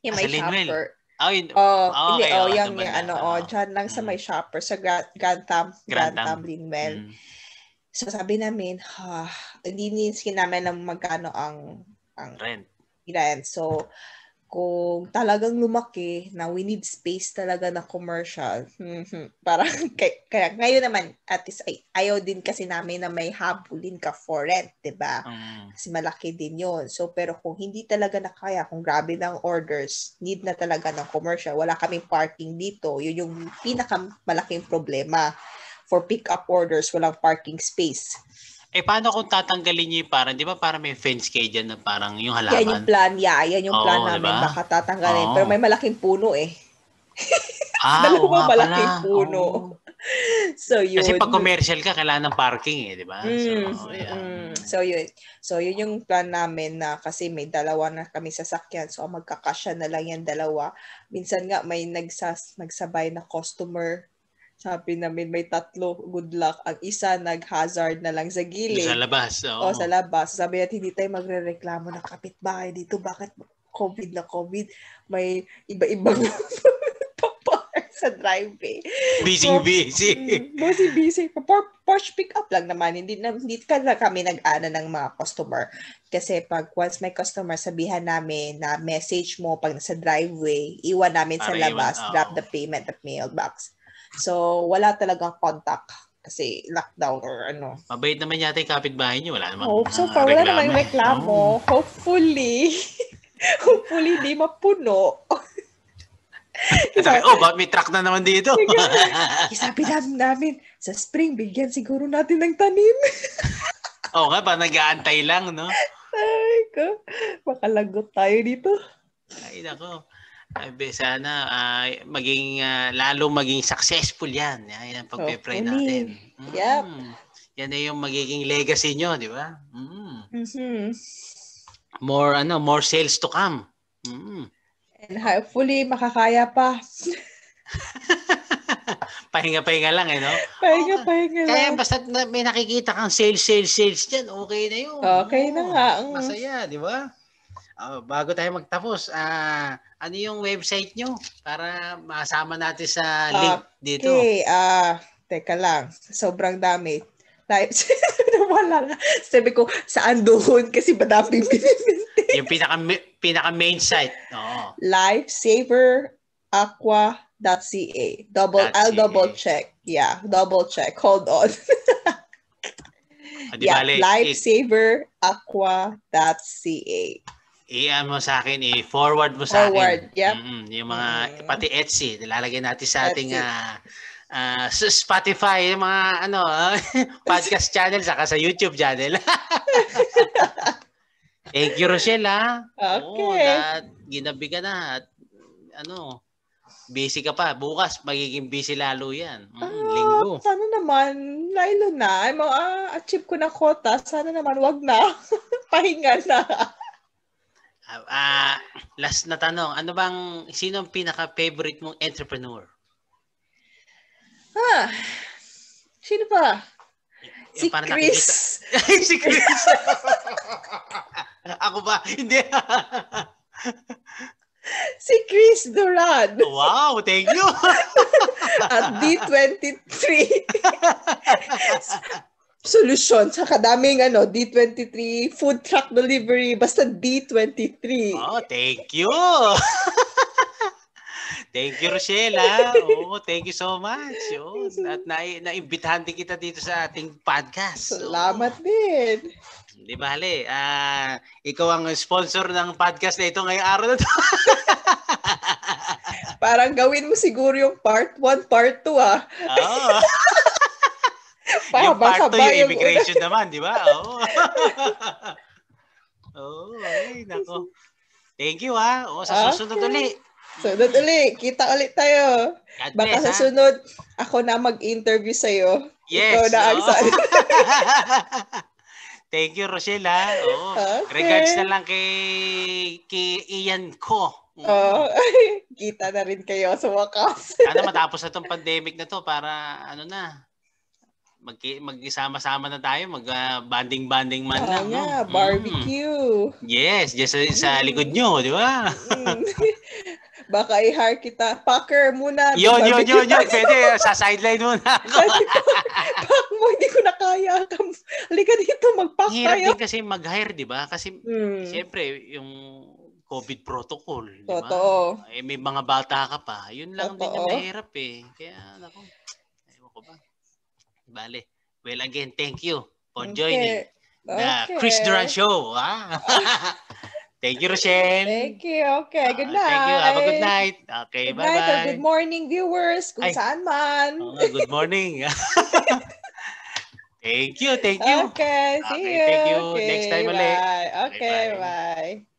Yung ah, may shopper. Oh, yun. Oh, ah, oh, hindi, okay, oh, yung, yung ano, oh, dyan lang sa mm. may shopper, sa Grand, Grand, Tam, Grand, Grand Tam Linwell. Mm. So sabi namin, ha, hindi niskin namin ng magkano ang, ang rent. rent. So, kung talagang lumaki na we need space talaga na commercial. Mm-hmm. Parang, [laughs] kaya, kaya ngayon naman, at least ay, ayaw din kasi namin na may habulin ka for rent, ba diba? Mm. Kasi malaki din yon So, pero kung hindi talaga na kaya, kung grabe ng orders, need na talaga ng commercial, wala kaming parking dito, yun yung pinakamalaking problema. For pick-up orders, walang parking space eh, paano kung tatanggalin niyo yung parang, di ba parang may fence kayo dyan na parang yung halaman? Yan yung plan, yeah. Yan yung Oo, plan namin, baka tatanggalin. Oo. Pero may malaking puno eh. ah, [laughs] Dalawa malaking pala. puno. Oo. [laughs] So, yun. Kasi pag commercial ka, kailangan ng parking eh, di ba? Mm, so, yeah. mm, so, yun. So, yun yung plan namin na kasi may dalawa na kami sasakyan. So, magkakasya na lang yan dalawa. Minsan nga, may nagsas, nagsabay na customer sabi namin may tatlo, good luck. Ang isa nag-hazard na lang sa gilid. Sa labas, Oh. O, sa labas. Sabi at hindi tayo magre-reklamo na kapitbahay dito. Bakit COVID na COVID? May iba-ibang [laughs] sa driveway. Busy, so, mm, busy. Busy, busy. For Porsche pick up lang naman. Hindi, na, hindi ka na kami nag-ana ng mga customer. Kasi pag once may customer, sabihan namin na message mo pag nasa driveway, iwan namin Para sa labas, iwan, oh. drop the payment at mailbox. So, wala talagang contact kasi lockdown or ano. Mabait naman yata yung kapitbahay niyo. Wala naman. Hope, so far, wala namang reklamo. Oh. Hopefully, [laughs] hopefully di mapuno. [laughs] Sabi, oh, bakit may truck na naman dito? [laughs] Sabi namin, namin, sa spring, bigyan siguro natin ng tanim. Oo nga, ba nag-aantay lang, no? Ay, ko. Makalagot tayo dito. Ay, nako. Sabi, sana uh, maging uh, ah, lalo maging successful 'yan. Yan ang oh, pagpe-pray okay. natin. Mm. Yep. Yan ay yung magiging legacy nyo, di ba? Mm. Mm-hmm. More ano, more sales to come. Mm. And hopefully makakaya pa. [laughs] pahinga-pahinga lang eh, no? Pahinga-pahinga oh, lang. Kaya basta may nakikita kang sales, sales, sales dyan, okay na yun. Okay na nga. Mm. Masaya, di ba? Oh, bago tayo magtapos, uh, ano yung website nyo para masama natin sa ah, link uh, dito? Okay, uh, teka lang. Sobrang dami. Live. [laughs] Wala na. Sabi ko, saan doon? Kasi madaming binibinti. yung pinaka, pinaka main site. No. Lifesaveraqua.ca Double, .ca. I'll double check. Yeah, double check. Hold on. Ah, yeah, bale, lifesaveraqua.ca i-ano sa akin, i-forward mo sa akin. Forward, yep. Mm-hmm. Yung mga, mm. pati Etsy, nilalagay natin sa ating uh, uh, Spotify, yung mga ano, [laughs] podcast channel, saka sa YouTube channel. [laughs] Thank you, Rochelle, ha? Okay. Oo, na, ginabi ka na. At, ano, busy ka pa. Bukas, magiging busy lalo yan. Mm, ah, linggo. Sana naman, lalo na. Ay, ma-achieve ah, ko na quota, Sana naman, wag na. [laughs] Pahinga na uh, last na tanong, ano bang, sino ang pinaka-favorite mong entrepreneur? Ah, sino ba? si Chris. Nakikita... [laughs] si Chris. Ako ba? Hindi. [laughs] si Chris Duran. Wow, thank you. [laughs] At D23 solusyon sa kadaming ano, D23 food truck delivery, basta D23. Oh, thank you. [laughs] thank you, Rochelle. Ah. oh, thank you so much. Oh, at na naimbitahan din kita dito sa ating podcast. Salamat oh. din. Di bale, uh, ah, ikaw ang sponsor ng podcast na ito ngayong araw na to. [laughs] Parang gawin mo siguro yung part 1, part 2 ah. [laughs] Oo. Oh yung part 2, yung immigration yung... [laughs] naman, di ba? Oo. [laughs] Oo, oh, ay, nako. Thank you, ha. O, sa susunod okay. ulit. Sunod uli. Kita ulit tayo. God Baka bless, sa sunod, ako na mag-interview sa'yo. Yes. Ikaw na oh. ang sa'yo. [laughs] Thank you, Rochelle. Ha? Oo. Okay. Regards na lang kay, kay Ian ko. Mm. Oo. Oh, kita na rin kayo sa wakas. ano matapos na tong pandemic na to para ano na, mag mag-isama-sama na tayo, mag uh, banding-banding man lang. Ah, yeah, mm. barbecue. Mm. Yes, just sa, sa likod nyo, di ba? Mm. [laughs] Baka i-hire kita. Packer muna. Yun, yun, yun, yun. Pwede, sa sideline muna ako. Pack mo, hindi ko na kaya. Halika dito, mag-pack Hirap tayo. din kasi mag-hire, di ba? Kasi, mm. siyempre, yung COVID protocol. Diba? Totoo. Eh, may mga bata ka pa. Yun lang Totoo. din na mahirap eh. Kaya, ako, ayaw ko ba. Bale. Well, again, thank you for okay. joining the Chris Duran Show. Ah. [laughs] thank you, Rochelle. Thank you. Okay, good night. Uh, ah, thank you. Have a good night. Okay, bye-bye. Night good morning, viewers, kung Ay. saan man. Oh, good morning. [laughs] thank you, thank you. Okay, see okay, you. Thank you. Okay, Next time bye. ulit. Okay, bye. bye. bye.